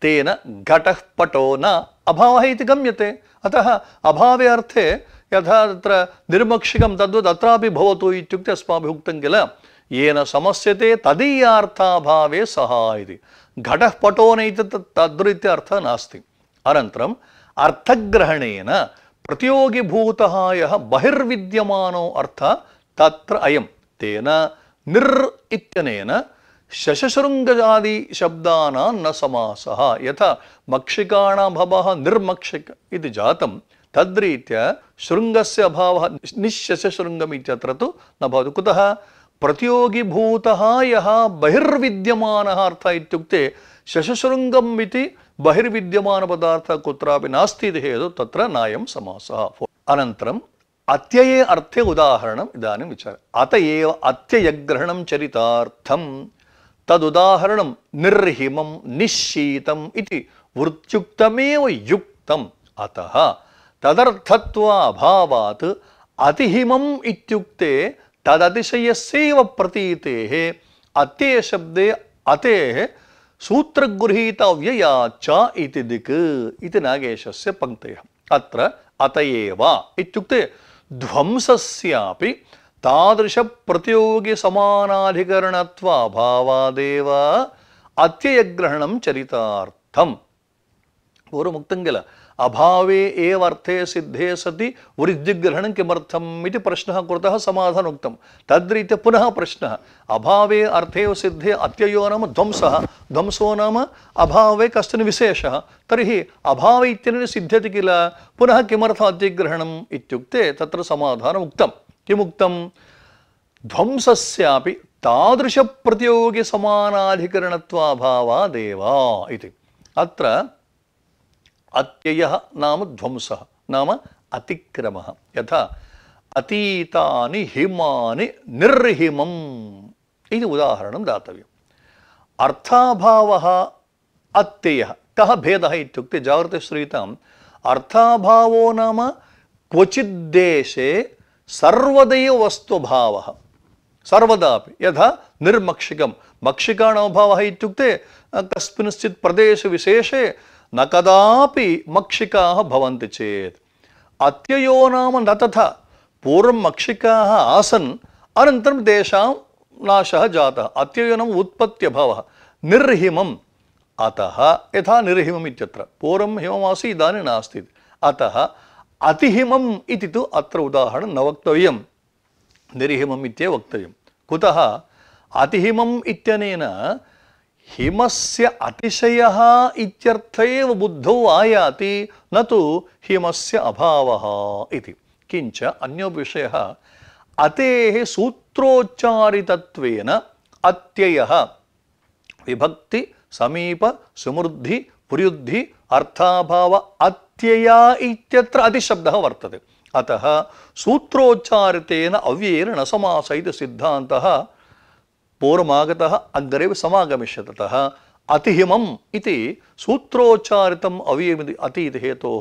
S1: तेन घटः पटो न अभावः इति गम्यते अतः अभावे अर्थे यथा तत्र निर्मक्षिकं तद्वत् अत्रापि भवतु इत्युक्ते अस्माभिः उक्तं किल ಏನ ಸಮಸ್ಯತೆ ತದೀಯಾರ್ಥಾಭಾವೇ ಸಹ ಇದೆ ಘಟಃ ಪಟೋನೈತಿ ಅರ್ಥ ನಾಸ್ತಿ ಅನಂತರಂ ಅರ್ಥಗ್ರಹಣೇನ ಪ್ರತಿಯೋಗಿಭೂತ ಯಹ ಬಹಿರ್ವಿದ್ಯಮಾನೋ ಅರ್ಥ ತತ್ರ ಅಯಂ ತೇನ ನಿರ್ ಇತ್ಯನೇನ ಶಶಶೃಂಗಜಾದಿ ಶಬ್ದಾನಾಂ ನ ಸಮಾಸ ಯಥ ಮಕ್ಷಿಕಾಣ ಭವ ನಿರ್ಮಕ್ಷಿಕ ಇದು ಜಾತಂ ತದ್ರೀತ್ಯ ಶೃಂಗಸ್ಯ ಅಭಾವ ನಿಶಶಶೃಂಗಮಿತ್ಯತ್ರ ತು ನ ಭವತು ಕುತಃ பிரத்யோகிபூதா யா பகிர்வித்தியமான அர்த்த இத்துக்தே சசசருங்கம் இது பகிர்வித்தியமான பதார்த்த குत्रापि நாஸ்தி இது ஹேது தத்ர நாயம் சமாசா அனந்தரம் அத்தியே அர்த்தே உதாரணம் இதானும் விசார அத ஏவ அத்தியகிரகணம் சரிதார்த்தம் ததுதாரணம் நிர்ஹிமம் நிஷீதம் இது விருத்யுக்தமேவ யுக்தம் அத்த ததர்த்தத்வாபாவாத் அதிஹிமம் இத்தியுக்தே तदतिशय प्रतीतेः अते शब्दे अतेः सूत्रगृहीतव्यया च इति दिक् इति नागेशस्य अत्र अतएव एव इत्युक्ते ध्वंसस्यापि तादृशप्रतियोगिसमानाधिकरणत्वाभावादेव अत्ययग्रहणं चरितार्थम् पूर्वमुक्तं किल अभावे एव अर्थे सिद्धे सति वृद्धिग्रहण किमर्थम इति प्रश्नः कृतः समाधानोक्तं तद्रीत्या पुनः प्रश्नः अभावे अर्थे सिद्धे अत्ययो नाम ध्वंसः ध्वंसो नाम अभावे कश्चन विशेषः तर्हि अभावे इत्यनेन सिद्ध्यति किल पुनः किमर्थम् अत्यग्रहणम् इत्युक्ते तत्र समाधानम् उक्तं किमुक्तं ध्वंसस्यापि तादृशप्रतियोगिसमानाधिकरणत्वाभावादेव इति अत्र అత్యయ నామ ధ్వంస నామ అతిక్రమ యథా అతీతాని హిమాని నిర్హిమం ఇది ఉదాహరణం దాతవ్యం అర్థాభావ అత్యయ కహ భేద ఇత్యుక్తే జాగ్రత్త శ్రీతాం అర్థాభావో నామ క్వచిద్దేశే సర్వదైవ వస్తుభావ సర్వదాపి యథా నిర్మక్షికం మక్షికాణోభావ ఇత్యుక్తే కస్మిశ్చిత్ ప్రదేశ విశేషే నకదాపి మక్షికా భవంతి చేత్ అత్యయో నామ నతథ పూర్వం మక్షికా ఆసన్ అనంతరం తేషాం నాశ జాత అత్యయనం ఉత్పత్త్యభావ నిర్హిమం అత యథా నిర్హిమం ఇత్యత్ర పూర్వం హిమమాసి ఇదాని నాస్తి అత అతిహిమం ఇది తు అత్ర ఉదాహరణం న వక్తవ్యం నిర్హిమం ఇత్యే వక్తవ్యం కుత అతిహిమం ఇత్యనేన ಹಿಮಸ್ಯ ಅತಿಶಯ ಇತ್ಯರ್ಥೇವ ಬುದ್ಧೌ ಆಯಾತಿ ನತು ಹಿಮಸ್ಯ ಅಭಾವ ಇತಿ ಕಿಂಚ ಅನ್ಯೋ ವಿಷಯ ಅತೇ ಸೂತ್ರೋಚ್ಚಾರಿತತ್ವೇನ ಅತ್ಯಯ ವಿಭಕ್ತಿ ಸಮೀಪ ಸುಮೃದ್ಧಿ ಪುರ್ಯುದ್ಧಿ ಅರ್ಥಾಭಾವ ಅತ್ಯಯ ಇತ್ಯತ್ರ ಅತಿಶಬ್ದ ವರ್ತದೆ ಅತಃ ಸೂತ್ರೋಚ್ಚಾರಿತೇನ ಅವ್ಯೇನ ಸಮಾಸ ಇದು ಸಿದ್ಧಾಂತ ಪೂರ್ವ ಆಗತ ಅಗ್ರ ಸತಃ ಅತಿಮಂ ಇೋಚ್ಚಾರಿತಮ್ಮ ಅತಿ ಹೇತು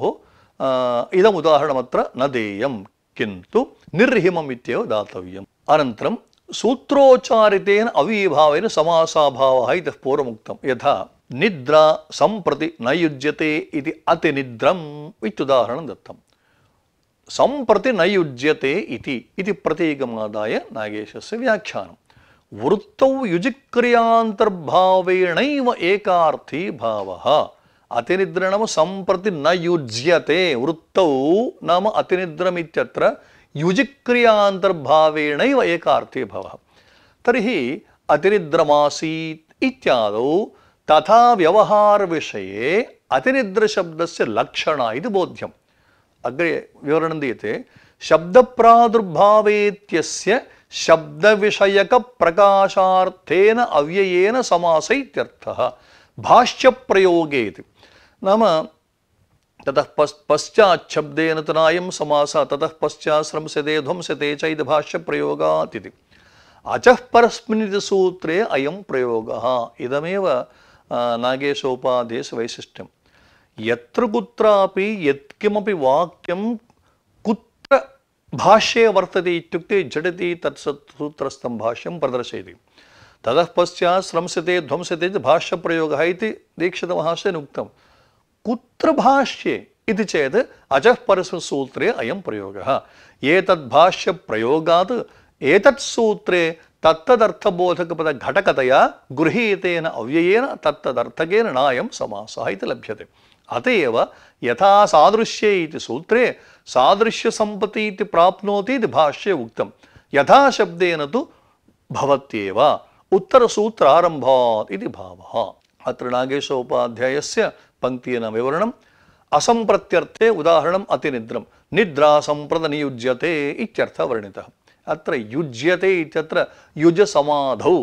S1: ಇದ ಉದಾಹರಣತ್ರ ನೇಯಂ ಕೂರ್ಹಿಂ ಇವ ದಾತಿಯ ಅನಂತರ ಸೂತ್ರೋಚಾರಿತ ಅವಿಭಾವ ಸಾವ ಇವ ಯಥ ನಿದ್ರ ಸಂಪ್ರೆ ಅತಿ ನಿದ್ರಹರಣ ಸಂುಜ್ಯತೆ ಪ್ರತೀಕೇಶ ವ್ಯಾಖ್ಯನ वृत्तौ युजिक्रियान्तर्भावेणैव एकार्थी भावः अतिनिद्रणं सम्प्रति न युज्यते वृत्तौ नाम अतिनिद्रमित्यत्र युजिक्रियान्तर्भावेणैव भावः तर्हि अतिनिद्रमासीत् इत्यादौ तथा व्यवहारविषये अतिनिद्रशब्दस्य लक्षण इति बोध्यम् अग्रे विवरणं दीयते शब्दप्रादुर्भावेत्यस्य शब्द विषयक प्रकाशार्थेन अव्ययेन समास भाष्य प्रयोगे नाम ततः पश् पश्चाच्छब्देन तनायं समासः ततः पश्चाश्रंस्यते ध्वंस्यते चैद भाष्य प्रयोगातिथि अचः परस्मिन् सूत्रे अयं प्रयोगः इदमेव नागेशोपादेशवैशिष्ट्यं यत्र कुत्रापि यत्किमपि वाक्यं ಭಾಷೆ ವರ್ತದೆ ಇತ್ಯುಕ್ತಿ ಜಡತಿ ತತ್ಸತ್ ಸೂತ್ರಸ್ಥಂ ಭಾಷ್ಯಂ ಪ್ರದರ್ಶಯತಿ ತತಃ ಪಶ್ಚಾತ್ ಸ್ರಂಸತೆ ಧ್ವಂಸತೆ ಭಾಷ್ಯ ಪ್ರಯೋಗ ಇತಿ ದೀಕ್ಷಿತ ಮಹಾಶಯನ ಉಕ್ತಂ ಕುತ್ರ ಭಾಷ್ಯೆ ಇದು ಚೇತ್ ಅಜಃ ಪರಸ್ಮಿನ್ ಸೂತ್ರೇ ಅಯಂ ಪ್ರಯೋಗ ಏತದ್ ಭಾಷ್ಯ ಪ್ರಯೋಗಾತ್ ಏತತ್ ಸೂತ್ರೇ ಪದ ಘಟಕತೆಯ ಗೃಹೀತೇನ ಅವ್ಯಯೇನ ತತ್ತದರ್ಥಕೇನ ನಾಯಂ ಸಮಾಸಃ ಇತಿ ಲಭ್ಯತೆ ಅತ ಯಥಾ ಸಾದೃಶ್ಯ ಇತಿ ಸೂತ್ರೇ సాదృశ్య సంపతి ఇది ప్రాప్నోతి ఇది భాష్యే ఉక్తం యథాశబ్దేన తు భవత్యేవ उत्तरसूत्रारंभात् इति भावः अत्र नागेशोपाध्यायस्य पङ्क्तीनां विवरणम् असम्प्रत्यर्थे उदाहरणम् अतिनिद्रं निद्रा सम्प्रदनियुज्यते इत्यर्थः वर्णितः अत्र युज्यते इत्यत्र युजसमाधौ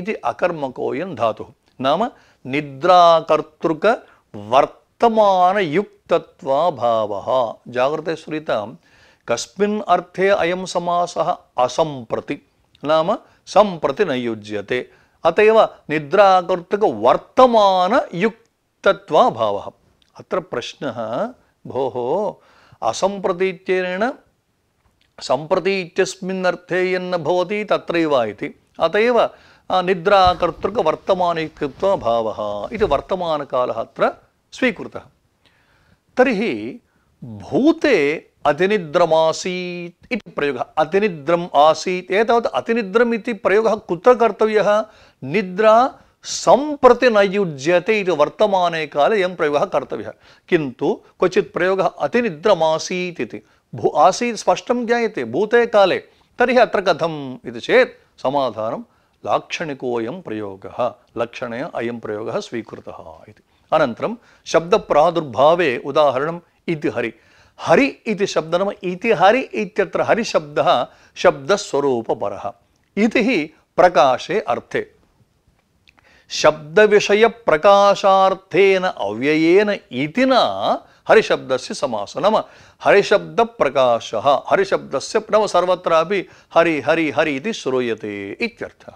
S1: इति अकर्मकोऽयं धातुः नाम निद्राकर्तृकवर्तमानयुक् நிமித்தத்வாபாவா ஜாகிரதை சுரிதாம் கஸ்மின் அர்த்தே அயம் சமாசः அசம்பிரதி நாம சம்பிரதி நயுஜ்யதே அத்தைவ நித்ராகர்த்தக வர்த்தமான யுக்தத்வாபாவः அத்த பிரஷ்னः भोः असम्प्रति इत्यनेन सम्प्रति इत्यस्मिन् अर्थे यन्न भवति तत्रैव इति अत एव निद्राकर्तृकवर्तमानयुक्तत्वा भावः इति वर्तमानकालः अत्र स्वीकृतः तर्हि भूते अतिनिद्रमासीत् प्रयोग प्रयोगः अतिनिद्रम् आसीत् एतावत् अतिनिद्रम् इति प्रयोगः निद्रा संप्रति न वर्तमान काले प्रयोग कर्तव्य किंतु क्वचि प्रयोग प्रयोगः अतिनिद्रमासीत् इति भू आसीत् स्पष्टं ज्ञायते भूते काले तरी अत्र कथम् इति चेत् समाधानं लाक्षणिकोऽयं प्रयोगः लक्षणे अयं अनन्तरं शब्द उदाहरणम् इति हरि हरि शब्द शब्दनम् इति हरि इत्यत्र हरिशब्दः शब्दस्वरूपपरः इति हि प्रकाशे अर्थे शब्दविषयप्रकाशार्थेन अव्ययेन इति न हरिशब्दस्य समासः नाम हरिशब्दप्रकाशः हरिशब्दस्य नाम हरि हरि हरि श्रूयते इत्यर्थः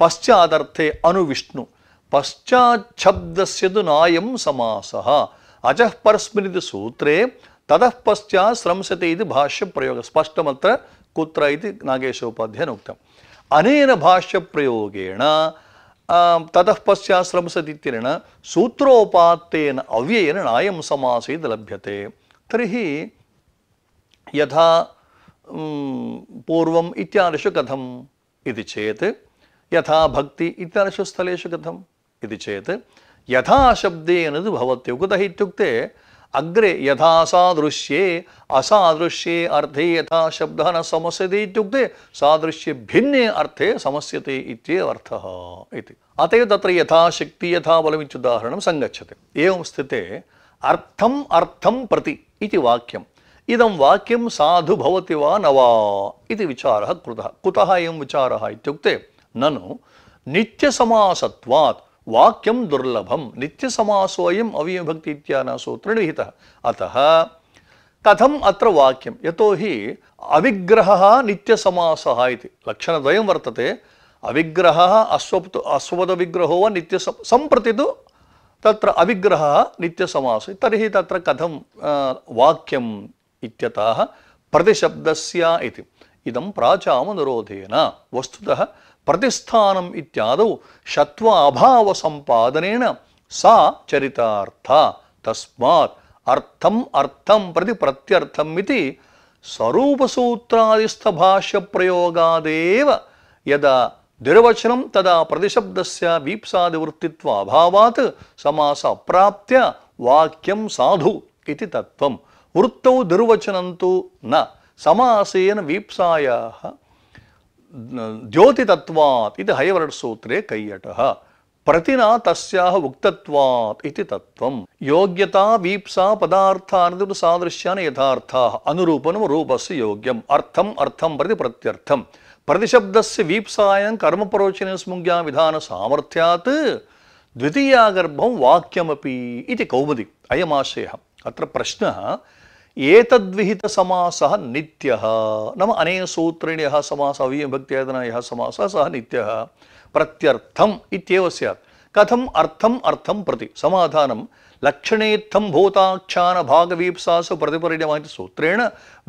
S1: पश्चादर्थे अनुविष्णु பஷாச்சப்தஸ்யது நாயம் சமாசா அஜஹ் பரஸ்மிரிது சூத்திரே ததः पश्चात् श्रंसते इति भाष्यप्रयोगः स्पष्टमत्र कुत्र इति नागेशोपाध्यायन उक्तम् अनेन भाष्यप्रयोगेण ततः पश्चात् श्रंसति इत्यनेन सूत्रोपात्तेन अव्ययेन नायं समासे इति लभ्यते तर्हि यथा पूर्वम् इत्यादिषु कथम् इति चेत् यथा भक्ति इत्यादिषु स्थलेषु कथम् ಇದು ಚೇತ್ ಯಥಾಶಬ್ದೇ ಅನ್ನೋದು ಭವತ್ತೆ ಉಕುತ ಇತ್ಯುಕ್ತೆ ಅಗ್ರೆ ಯಥಾಸಾದೃಶ್ಯೇ ಅಸಾದೃಶ್ಯೇ ಅರ್ಥೇ ಯಥಾ ಶಬ್ದ ನ ಸಮಸ್ಯತೆ ಇತ್ಯುಕ್ತೆ ಸಾದೃಶ್ಯ ಭಿನ್ನೇ ಅರ್ಥೇ ಸಮಸ್ಯತೆ ಇತ್ಯೇ ಅರ್ಥ ಇತಿ ಅತೇ ತತ್ರ ಯಥಾಶಕ್ತಿ ಯಥಾ ಬಲವಿಚ್ಚುದಾಹರಣ ಸಂಗಚ್ಚತೆ ಏವಂ ಸ್ಥಿತೆ ಅರ್ಥಂ ಅರ್ಥಂ ಪ್ರತಿ ಇತಿ ವಾಕ್ಯಂ ಇದಂ ವಾಕ್ಯಂ ಸಾಧು ಭವತಿ ವಾ ನವಾ ಇತಿ ವಿಚಾರ ಕೃತ ಕುತಃ ಇಂ ವಿಚಾರ ಇತ್ಯುಕ್ತೆ ನಾನು ನಿತ್ಯ ಸಮಾಸತ್ವಾತ್ वाक्यं दुर्लभं नित्यसमासोऽयम् अवयभक्ति इत्या अतः कथम् अत्र वाक्यं यतोहि अविग्रहः नित्यसमासः इति लक्षणद्वयं वर्तते अविग्रहः अस्वप् अस्वदविग्रहो वा नित्यस सम्प्रति तु तत्र अविग्रहः नित्यसमासः तर्हि तत्र कथं वाक्यम् इत्यतः प्रतिशब्दस्य इति इदं प्राचामनुरोधेन वस्तुतः ప్రతిస్థానం ఇత్యాదౌ షత్వ అభావ సంపాదనేన సా చరితార్థ తస్మాత్ అర్థం అర్థం ప్రతి ప్రత్యర్థం ఇది స్వరూపసూత్రాదిస్థ భాష్య ప్రయోగాదేవ యదా దుర్వచనం తదా ప్రతిశబ్దస్య వీప్సాదివృత్తిత్వ అభావాత్ సమాస అప్రాప్త్య వాక్యం సాధు ఇది తత్వం వృత్తౌ దుర్వచనంతో న సమాసేన వీప్సాయా ದ್ಯೋತಿತತ್ವಾತ್ ಇದು ಹೈವರ್ಡ್ ಸೂತ್ರೆ ಕೈಯಟಃ ಪ್ರತಿನ ತಸ್ಯಾಹ ಉಕ್ತತ್ವಾತ್ ಇತಿ ತತ್ವಂ ಯೋಗ್ಯತಾ ವೀಪ್ಸಾ ಪದಾರ್ಥ ಪದಾರ್ಥಾನದು ಸಾದೃಶ್ಯಾನ ಯಥಾರ್ಥ ಅನುರೂಪನಂ ರೂಪಸ್ ಯೋಗ್ಯಂ ಅರ್ಥಂ ಅರ್ಥಂ ಪ್ರತಿ ಪ್ರತ್ಯರ್ಥಂ ಪ್ರತಿಶಬ್ದಸ್ಯ ವೀಪ್ಸಾಯಂ ಪ್ರವಚನೆ ಸ್ಮುಂಗ್ಯಾ ವಿಧಾನ ಸಾಮರ್ಥ್ಯಾತ್ ದ್ವಿತೀಯ ಗರ್ಭಂ ವಾಕ್ಯಮಪಿ ಇತಿ ಕೌಮುದಿ ಅಯಮಾಶಯ ಅತ್ರ ಪ್ರಶ್ನಃ एतद्विहितसमासः नित्यः नाम अनेन सूत्रेण यः समासः अवीयभक्त्यायतना यः समासः सः नित्यः प्रत्यर्थम् इत्येव स्यात् कथम् अर्थम् अर्थं प्रति समाधानं लक्षणेत्थं भूताख्यानभागवीप्सासु प्रतिपरिणमाति सूत्रेण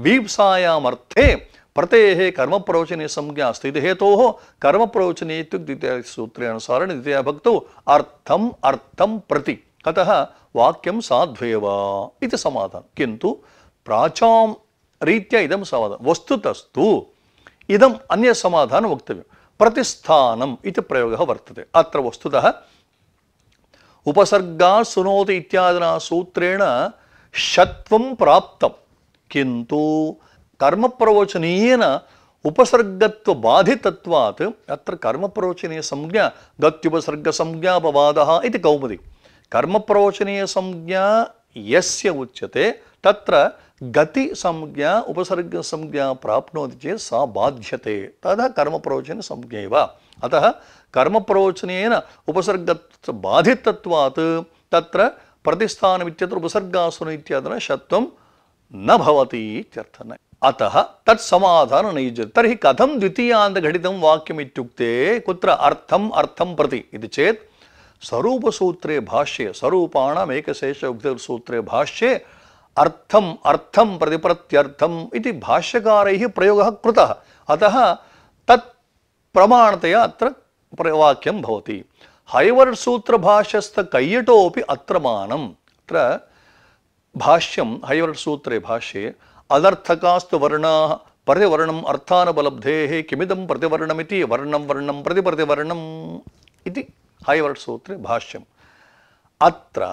S1: वीप्सायामर्थे प्रतेः कर्मप्रवचने संज्ञा अस्ति इति हेतोः कर्मप्रवचने सूत्रेऽनुसारेण द्वितीयभक्तौ अर्थम् अर्थं प्रति अतः वाक्यं साध्वेव इति समाधानं किन्तु ಪ್ರಾಚಾಂ ರೀತ್ಯ ಇದಂ ಸಮಾಧಾನ ವಸ್ತುತಸ್ತು ಇದಂ ಅನ್ಯ ಸಮಾಧಾನ ವಕ್ತವ್ಯ ಪ್ರತಿಸ್ಥಾನಂ ಇತಿ ಪ್ರಯೋಗ ವರ್ತದೆ ಅತ್ರ ವಸ್ತುತಃ ಉಪಸರ್ಗಾ ಸುನೋತಿ ಇತ್ಯಾದಿನ ಸೂತ್ರೇಣ ಶತ್ವಂ ಪ್ರಾಪ್ತಂ ಕಿಂತು ಕರ್ಮಪ್ರವಚನೀಯನ ಉಪಸರ್ಗತ್ವ ಬಾಧಿತತ್ವಾತ್ ಅತ್ರ ಕರ್ಮಪ್ರವಚನೀಯ ಸಂಜ್ಞಾ ಗತ್ಯುಪಸರ್ಗ ಸಂಜ್ಞಾಪವಾದ ಇತಿ ಕೌಮುದಿ ಕರ್ಮಪ್ರವಚನೀಯ ಸಂಜ್ಞಾ ಯಸ್ಯ ಉಚ್ಯತೆ ತತ್ರ गति संज्ञा उपसर्ग संज्ञा प्राप्नोति चेत सा बाध्यते तथा कर्म प्रवचन संज्ञा अतः कर्म प्रवचन उपसर्ग बाधित त्र प्रतिस्थान उपसर्गासन उपसर्गासुन शत्व शत्वं न अतः तत्समाधान समाधान नैज तरी कथम द्वितीयांत घटित वाक्युक्त कुत्र अर्थम् प्रति चेत स्वरूपसूत्रे भाष्ये स्वरूपाणाम् सूत्रे भाष्ये అర్థం అర్థం ప్రతిప్రత్యర్థం ఇది భాష్యకారై ప్రయోగ కృత అత తత్ ప్రమాణతయా అత్ర వాక్యం భవతి హైవర్ సూత్ర భాష్యస్థ కయ్యటోపి అత్రమానం అత్ర భాష్యం హైవర్ సూత్రే భాష్యే అనర్థకాస్తు వర్ణా ప్రతివర్ణం అర్థానపలబ్ధే కిమిదం ప్రతివర్ణమితి వర్ణం వర్ణం ప్రతి ప్రతివర్ణం ఇది హైవర్ సూత్రే భాష్యం అత్ర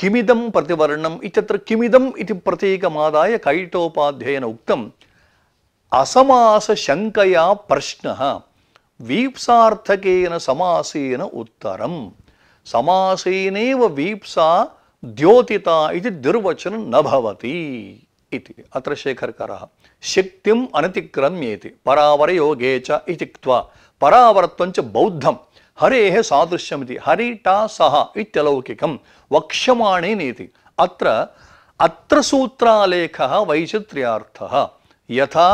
S1: किमिदं प्रतिवर्णम इत्यत्र किमिदम इति प्रतीकमादाय कैटोपाध्यायन उक्तम् असमासशङ्कया प्रश्नः वीप्सार्थकेन समासेन उत्तरं समासेनैव वीप्सा द्योतिता इति दुर्वचनं न भवति इति अत्र शेखरकरः शक्तिम् अनतिक्रम्येति परावरयोगे च इति परावर्त्वञ्च बौद्धं ஹரேஹ சாதிருஷ்யமிதி ஹரிடா சஹா இத்தியலௌகிகம் வக்ஷமாணே நீதி அத்த அத்த சூத்திராலேக வைச்சித்ரியார்த்த யதா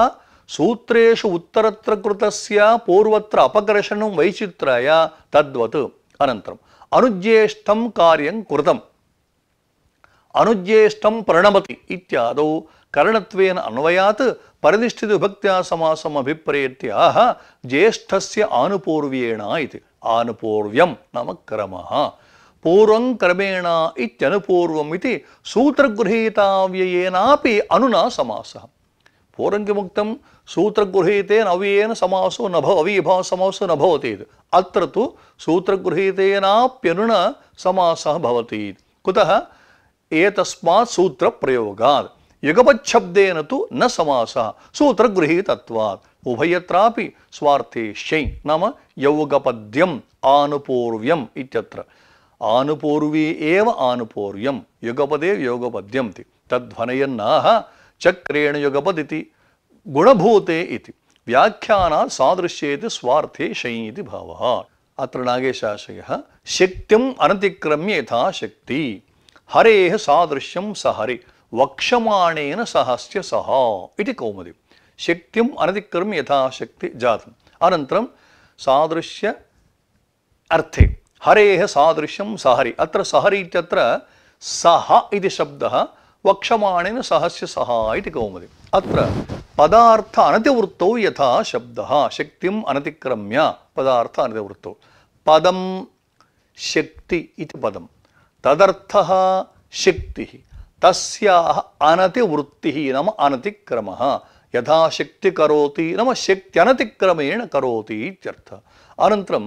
S1: சூத்திரேஷு உத்தரத்திர கிருத்தஸ்ய பூர்வத்திர அபகர்ஷணம் வைச்சித்ரய தத்வத் அனந்தரம் அனுஜ்யேஷ்டம் காரியம் கிருதம் அனுஜ்யேஷ்டம் பிரணமதி இத்தியாதோ கரணத்வேன அன்வயாத் பரதிஷ்டித பக்தியா சமாசம் அபிப்பிரேத்தியாக ஜேஷ்டசிய ஆணுபூர்வியேனா இது ஆணுபூர்வியம் நம கிரமஹா பூர்வம் கிரமேணா இத்தியனுபூர்வம் இது சூத்திரகுரீதாவியேனாபி அனுனா சமாசா பூரங்கிமுக்தம் சூத்திரகுரீத்தேன் அவ்யேன சமாசோ நப அவீபா சமாசோ நபவதி இது அத்த தூ சூத்திரகுரீத்தேனாப்யனுன சமாசः भवति कुतः एतस्मात् सूत्रप्रयोगात् யுகபச்சப்தேன து ந சமாசா சூத்திரகிரகீதத்வாத் உபயத்ராபி ஸ்வார்த்தேஷை நாம யௌகபத்யம் ஆனுபூர்வியம் இத்தியத்திர ஆனுபூர்வி ஏவ ஆனுபூர்வியம் யுகபதே யோகபத்யம் தி தத்வனயன்னாக சக்கரேண யுகபதிதி குணபூதே இது व्याख्यानात् सादृश्येति स्वार्थे शयि इति भावः अत्र नागेशाशयः शक्तिम् अनतिक्रम्य यथा शक्ति हरेः सादृश्यं स हरि வக்ஷமானேன சஹஸ்ய சஹா இது கௌமதி சக்தியும் அனதிக்கரும் யதாசக்தி ஜாதம் அனந்தரம் சாதிருஷ்ய அர்த்தே ஹரேஹ சாதிருஷ்யம் சஹரி அத்த சஹரி இत्यत्र சஹ இது சப்தः वक्षमाणेन सहस्य सह इति कौमुदी अत्र पदार्थ अनतिवृत्तौ यथा शब्दः शक्तिम् अनतिक्रम्य पदार्थ अनतिवृत्तौ पदं शक्ति इति पदं तदर्थः शक्तिः ತಸ್ಯಾಹ ಅನತಿ ವೃತ್ತಿ ನಮ ಅನತಿಕ್ರಮ ಯಥಾಶಕ್ತಿ ಕರೋತಿ ನಮ ಶಕ್ತ್ಯನತಿಕ್ರಮೇಣ ಕರೋತಿ ಇತ್ಯರ್ಥ ಅನಂತರಂ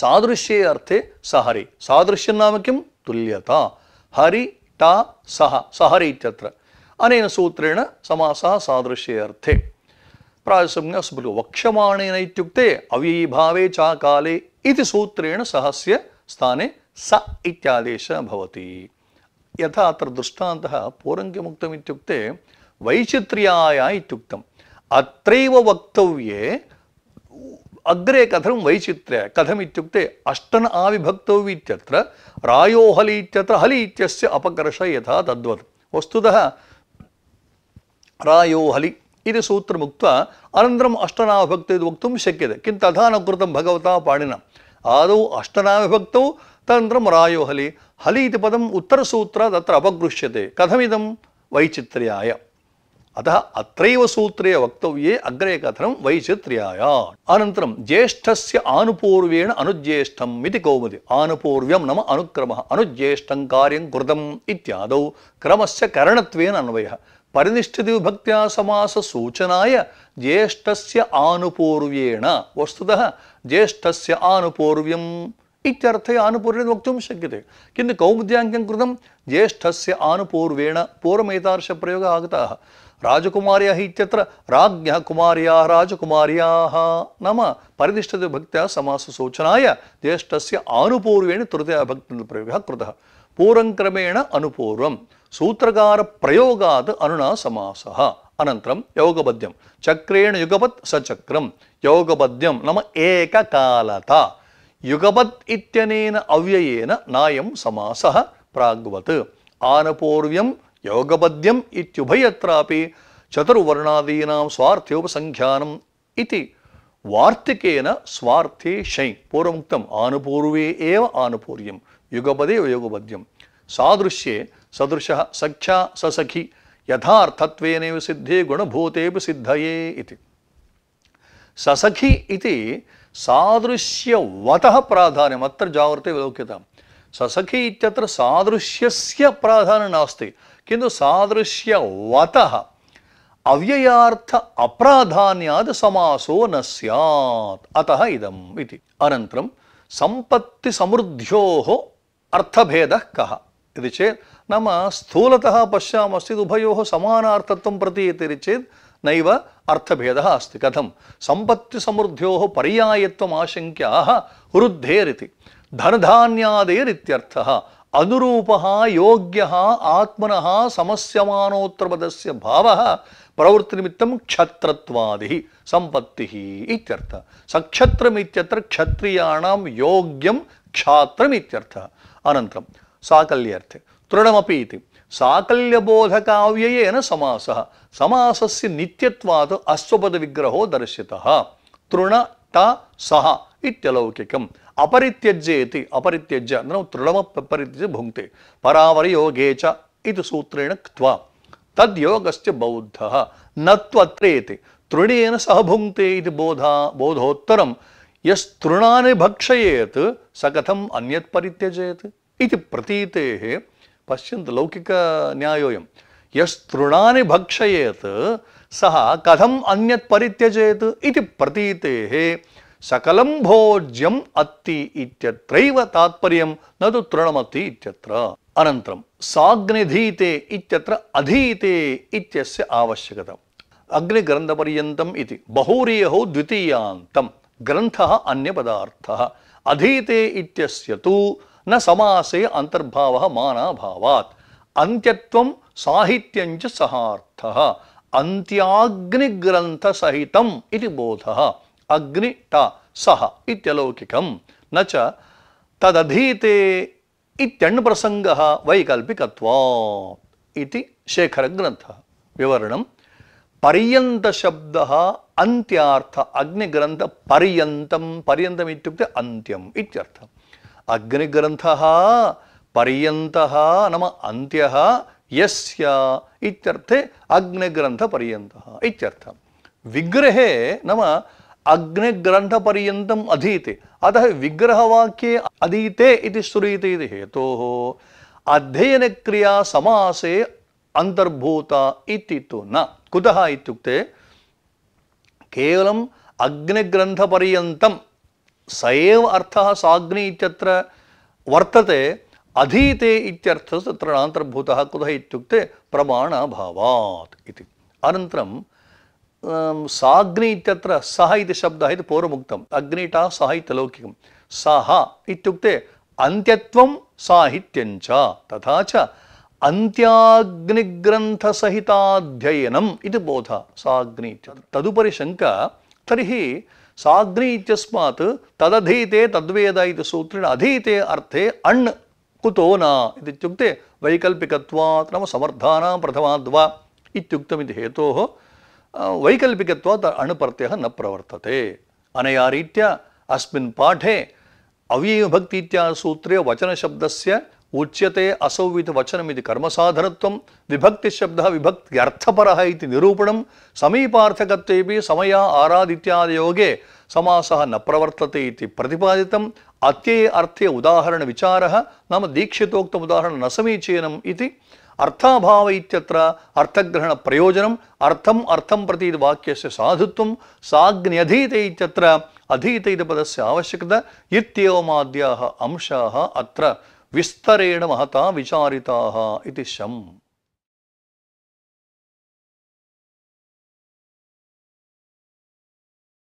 S1: ಸಾದೃಶ್ಯೇ ಅರ್ಥೆ ಸಹರಿ ಸಾದೃಶ್ಯಂ ನಾಮ ಕಿಂ ತುಲ್ಯತ ಹರಿ ಟ ಸಹ ಸಹರಿ ಇತ್ಯತ್ರ ಅನೇನ ಸೂತ್ರೇಣ ಸಮಾಸ ಸಾದೃಶ್ಯೇ ಅರ್ಥೆ ಪ್ರಾಯಸಂಜ್ಞ ಸ್ಮೃತಿ ವಕ್ಷಮಾಣೇನ ಇತ್ಯುಕ್ತೆ ಅವ್ಯಯೀಭಾವೇ ಚ ಕಾಲೇ ಇತಿ ಸೂತ್ರೇಣ ಸಹಸ್ಯ ಸ್ಥಾನೆ ಸ ಇತ್ಯಾದೇಶ ಭವತಿ यथा अत्र दृष्टान्तः पूर्वं किमुक्तम् इत्युक्ते वैचित्र्याय इत्युक्तम् अत्रैव वक्तव्ये अग्रे कथं वैचित्र्य कथमित्युक्ते अष्टन आविभक्तव्य इत्यत्र रायो हलि इत्यत्र हलि इत्यस्य अपकर्ष यथा तद्वत् वस्तुतः रायो हलि इति सूत्रमुक्त्वा अनन्तरम् अष्टनाविभक्तौ इति वक्तुं शक्यते किं तथा न कृतं भगवता पाणिना आदौ अष्टनाविभक्तौ तदनन्तरं रायो हलि ಹಲಿ ಇತಿ ಪದಂ ಉತ್ತರಸೂತ್ರ ತತ್ರ ಅಪಗೃಶ್ಯತೆ ಕಥಮಿದಂ ವೈಚಿತ್ರ್ಯಾಯ ಅತಃ ಅತ್ರೈವ ಸೂತ್ರೇ ವಕ್ತವ್ಯೇ ಅಗ್ರೆ ಕಥನ ವೈಚಿತ್ರ್ಯಾಯ ಅನಂತರಂ ಜ್ಯೇಷ್ಠಸ್ಯ ಆನುಪೂರ್ವೇಣ ಅನುಜ್ಯೇಷ್ಠಂ ಇತಿ ಕೌಮುದಿ ಆನುಪೂರ್ವ್ಯಂ ನಮ ಅನುಕ್ರಮ ಅನುಜ್ಯೇಷ್ಠಂ ಕಾರ್ಯಂ ಕೃತಂ ಇತ್ಯಾದೌ ಕ್ರಮಸ್ಯ ಕರಣತ್ವೇನ ಅನ್ವಯ ಪರಿನಿಷ್ಠಿತಿ ಭಕ್ತ್ಯಾ ಸಮಾಸ ಸೂಚನಾಯ ಜ್ಯೇಷ್ಠಸ್ಯ ಆನುಪೂರ್ವೇಣ ವಸ್ತುತಃ ಜ್ಯೇಷ್ಠಸ್ಯ ಆನುಪೂರ್ವ್ಯಂ इत्यर्थे आनुपूर्येण वक्तुं शक्यते किन्तु कौमुद्याङ्कं कृतं ज्येष्ठस्य आनुपूर्वेण पूर्वमेतादृशप्रयोगः आगताः राजकुमार्याः इत्यत्र राज्ञः कुमार्याः राजकुमार्याः नाम परिदिष्टभक्त्या समाससूचनाय ज्येष्ठस्य आनुपूर्वेण तृतीयाभक्तिप्रयोगः कृतः पूर्वङ्क्रमेण अनुपूर्वं सूत्रकारप्रयोगात् अनुना समासः अनन्तरं యోగబద్యం चक्रेण యుగపత్ सचक्रं యోగబద్యం नाम एककालता யுகபத் இத்தியனேன அவ்வயேன நாயம் சமாச பிராக்வத் ஆனபூர்வியம் யோகபத்யம் இத்தியுபயத்ராபி சதுர்வர்ணாதீனாம் சுவார்த்தியோபசங்கியானம் இது வார்த்திகேன சுவார்த்தே ஷை பூர்வமுக்தம் ஆனுபூர்வே ஏவ ஆனுபூரியம் யுகபதே யோகபத்யம் சாதிருஷ்யே சதுருஷ சக்ஷா சசகி யதார்த்தத்வேனேவ சித்தே குணபூதேபி சித்தயே இது சசகி இது సాదృశ్యవత ప్రాధాన్యం అత్ర జాగ్రత్త విలోక్యత ససఖి ఇత్యత్ర సాదృశ్యస్య ప్రాధాన్యం నాస్తి కింద సాదృశ్యవత అవ్యయార్థ అప్రాధాన్యాద్ సమాసో న సత్ అత ఇదం ఇది అనంతరం సంపత్తి సమృద్ధ్యో అర్థభేద కహ ఇది చేత్ నమ స్థూలత పశ్యామశ్చేద్ ఉభయో సమానార్థత్వం ప్రతీయతిరి చేత్ நைவ அர்த்தபேத அஸ்தி கதம் சம்பத்து சமிருத்தியோ பரியாயத்துவம் ஆசங்கியாக ஹுருத்தேரிதி தனதான்யாதேரித்யர்த்தா அனுரூபா யோக்கியா ஆத்மனா சமஸ்யமானோத்திரபதஸ்ய பாவ பிரவருத்தி நிமித்தம் க்ஷத்ரத்வாதி சம்பத்தி இத்தியர்த்த சக்ஷத்ரம் இத்தியத்திர க்ஷத்ரியாணாம் யோக்கியம் க்ஷாத்திரம் இத்தியர்த்த அனந்தரம் சாகல்யர்த்தே தృఢమపీతి సాకల్యబోధకావ్యయేన సమాస समासस्य नित्यत्वात् अश्वपदविग्रहो दर्शितः तृण ट सः इत्यलौकिकम् अपरित्यज्येति अपरित्यज्य अनन्तरं तृणमपरित्यज्य भुङ्क्ते परावरयोगे च इति सूत्रेण क्त्वा तद्योगस्य बौद्धः न त्वेति तृणेन सह भुङ्क्ते इति बोधा बोधोत्तरं यस्तृणानि भक्षयेत् स कथम् अन्यत् परित्यजेत् इति प्रतीतेः पश्यन्तु लौकिकन्यायोऽयं यस्तृणानि भक्षेत सह कथम अन्यत् परित्यजेत् इति प्रतीतेः सकलं भोज्यम् अत्ति इत्यत्रैव तात्पर्यं न तु तृणमत्ति इत्यत्र अनन्तरं साग्निधीते इत्यत्र अधीते इत्यस्य आवश्यकता अग्निग्रन्थपर्यन्तम् इति बहुरीयहो द्वितीयान्तं ग्रन्थः अन्यपदार्थः अधीते इत्यस्य तु न समासे अन्तर्भावः मानाभावात् अन्त्यत्वं ಸಾಹಿತ್ಯಂಚ ಸಹಾರ್ಥ ಅಂತ್ಯಾಗ್ನಿಗ್ರಂಥ ಸಹಿತಂ ಇತಿ ಬೋಧ ಅಗ್ನಿ ಟ ಸಹ ಇತ್ಯಲೌಕಿಕಂ ನ ಚ ತದಧೀತೆ ಇತ್ಯಣ್ ಪ್ರಸಂಗ ವೈಕಲ್ಪಿಕತ್ವಾ ಇತಿ ಗ್ರಂಥ ವಿವರಣಂ ಪರ್ಯಂತ ಶಬ್ದ ಅಂತ್ಯಾರ್ಥ ಅಗ್ನಿಗ್ರಂಥ ಪರ್ಯಂತಂ ಪರ್ಯಂತಂ ಇತ್ಯುಕ್ತೆ ಅಂತ್ಯಂ ಇತ್ಯರ್ಥ ಅಗ್ನಿಗ್ರಂಥ ಪರ್ಯಂತ ನಮ್ಮ ಅಂತ್ಯ यस्य इत्यर्थे अग्निग्रन्थपर्यन्तः इत्यर्थः विग्रहे नाम अग्निग्रन्थपर्यन्तम् अधीते अतः विग्रहवाक्ये अधीते इति श्रूयते इति हेतोः अध्ययनक्रिया समासे अन्तर्भूता इति तु न कुतः इत्युक्ते केवलम् अग्निग्रन्थपर्यन्तं स अर्थः साग्नि इत्यत्र वर्तते అధీతే ఇత్యర్థ తత్ర అంతర్భూత కుత ఇత్యుక్తే ప్రమాణాభావాత్ ఇది అనంతరం సాగ్ని ఇత్యత్ర సహ ఇది శబ్ద ఇది పూర్వముక్తం అగ్నిటా సాహిత్య లౌకికం సహ ఇత్యుక్తే అంత్యత్వం సాహిత్యం తథా చ అంత్యాగ్నిగ్రంథసహితాధ్యయనం ఇది బోధ సాగ్ని తదుపరి శంక తర్హి సాగ్ని ఇస్మాత్ తదధీతే తద్వేద ఇది సూత్రేణ అధీతే అర్థే అణ్ कुतो न इत्युक्ते वैकल्पिकत्वात् नाम समर्थानां प्रथमाद्वा इत्युक्तमिति हेतोः वैकल्पिकत्वात् अणुप्रत्ययः न प्रवर्तते अनया रीत्या अस्मिन् पाठे अव्ययभक्ति सूत्रे वचनशब्दस्य उच्यते असौ इति वचनमिति कर्मसाधनत्वं विभक्तिशब्दः विभक्त्यर्थपरः इति निरूपणं समीपार्थकत्वेपि समया आरादित्यादियोगे समासः न प्रवर्तते इति प्रतिपादितं అత్యే అర్థే ఉదాహరణ విచార నామ దీక్షితోక్త ఉదాహరణ నసమీచీనం ఇది అర్థాభావ ఇత్యత్ర అర్థగ్రహణ ప్రయోజనం అర్థం అర్థం ప్రతి వాక్యస్య సాధుత్వం సాగ్న్యధీతే ఇత్యత్ర అధీత ఇది పదస్య ఆవశ్యకత ఇత్యేవమాద్యాహ అంశాహ అత్ర విస్తరేణ మహతా విచారితాహ ఇది శం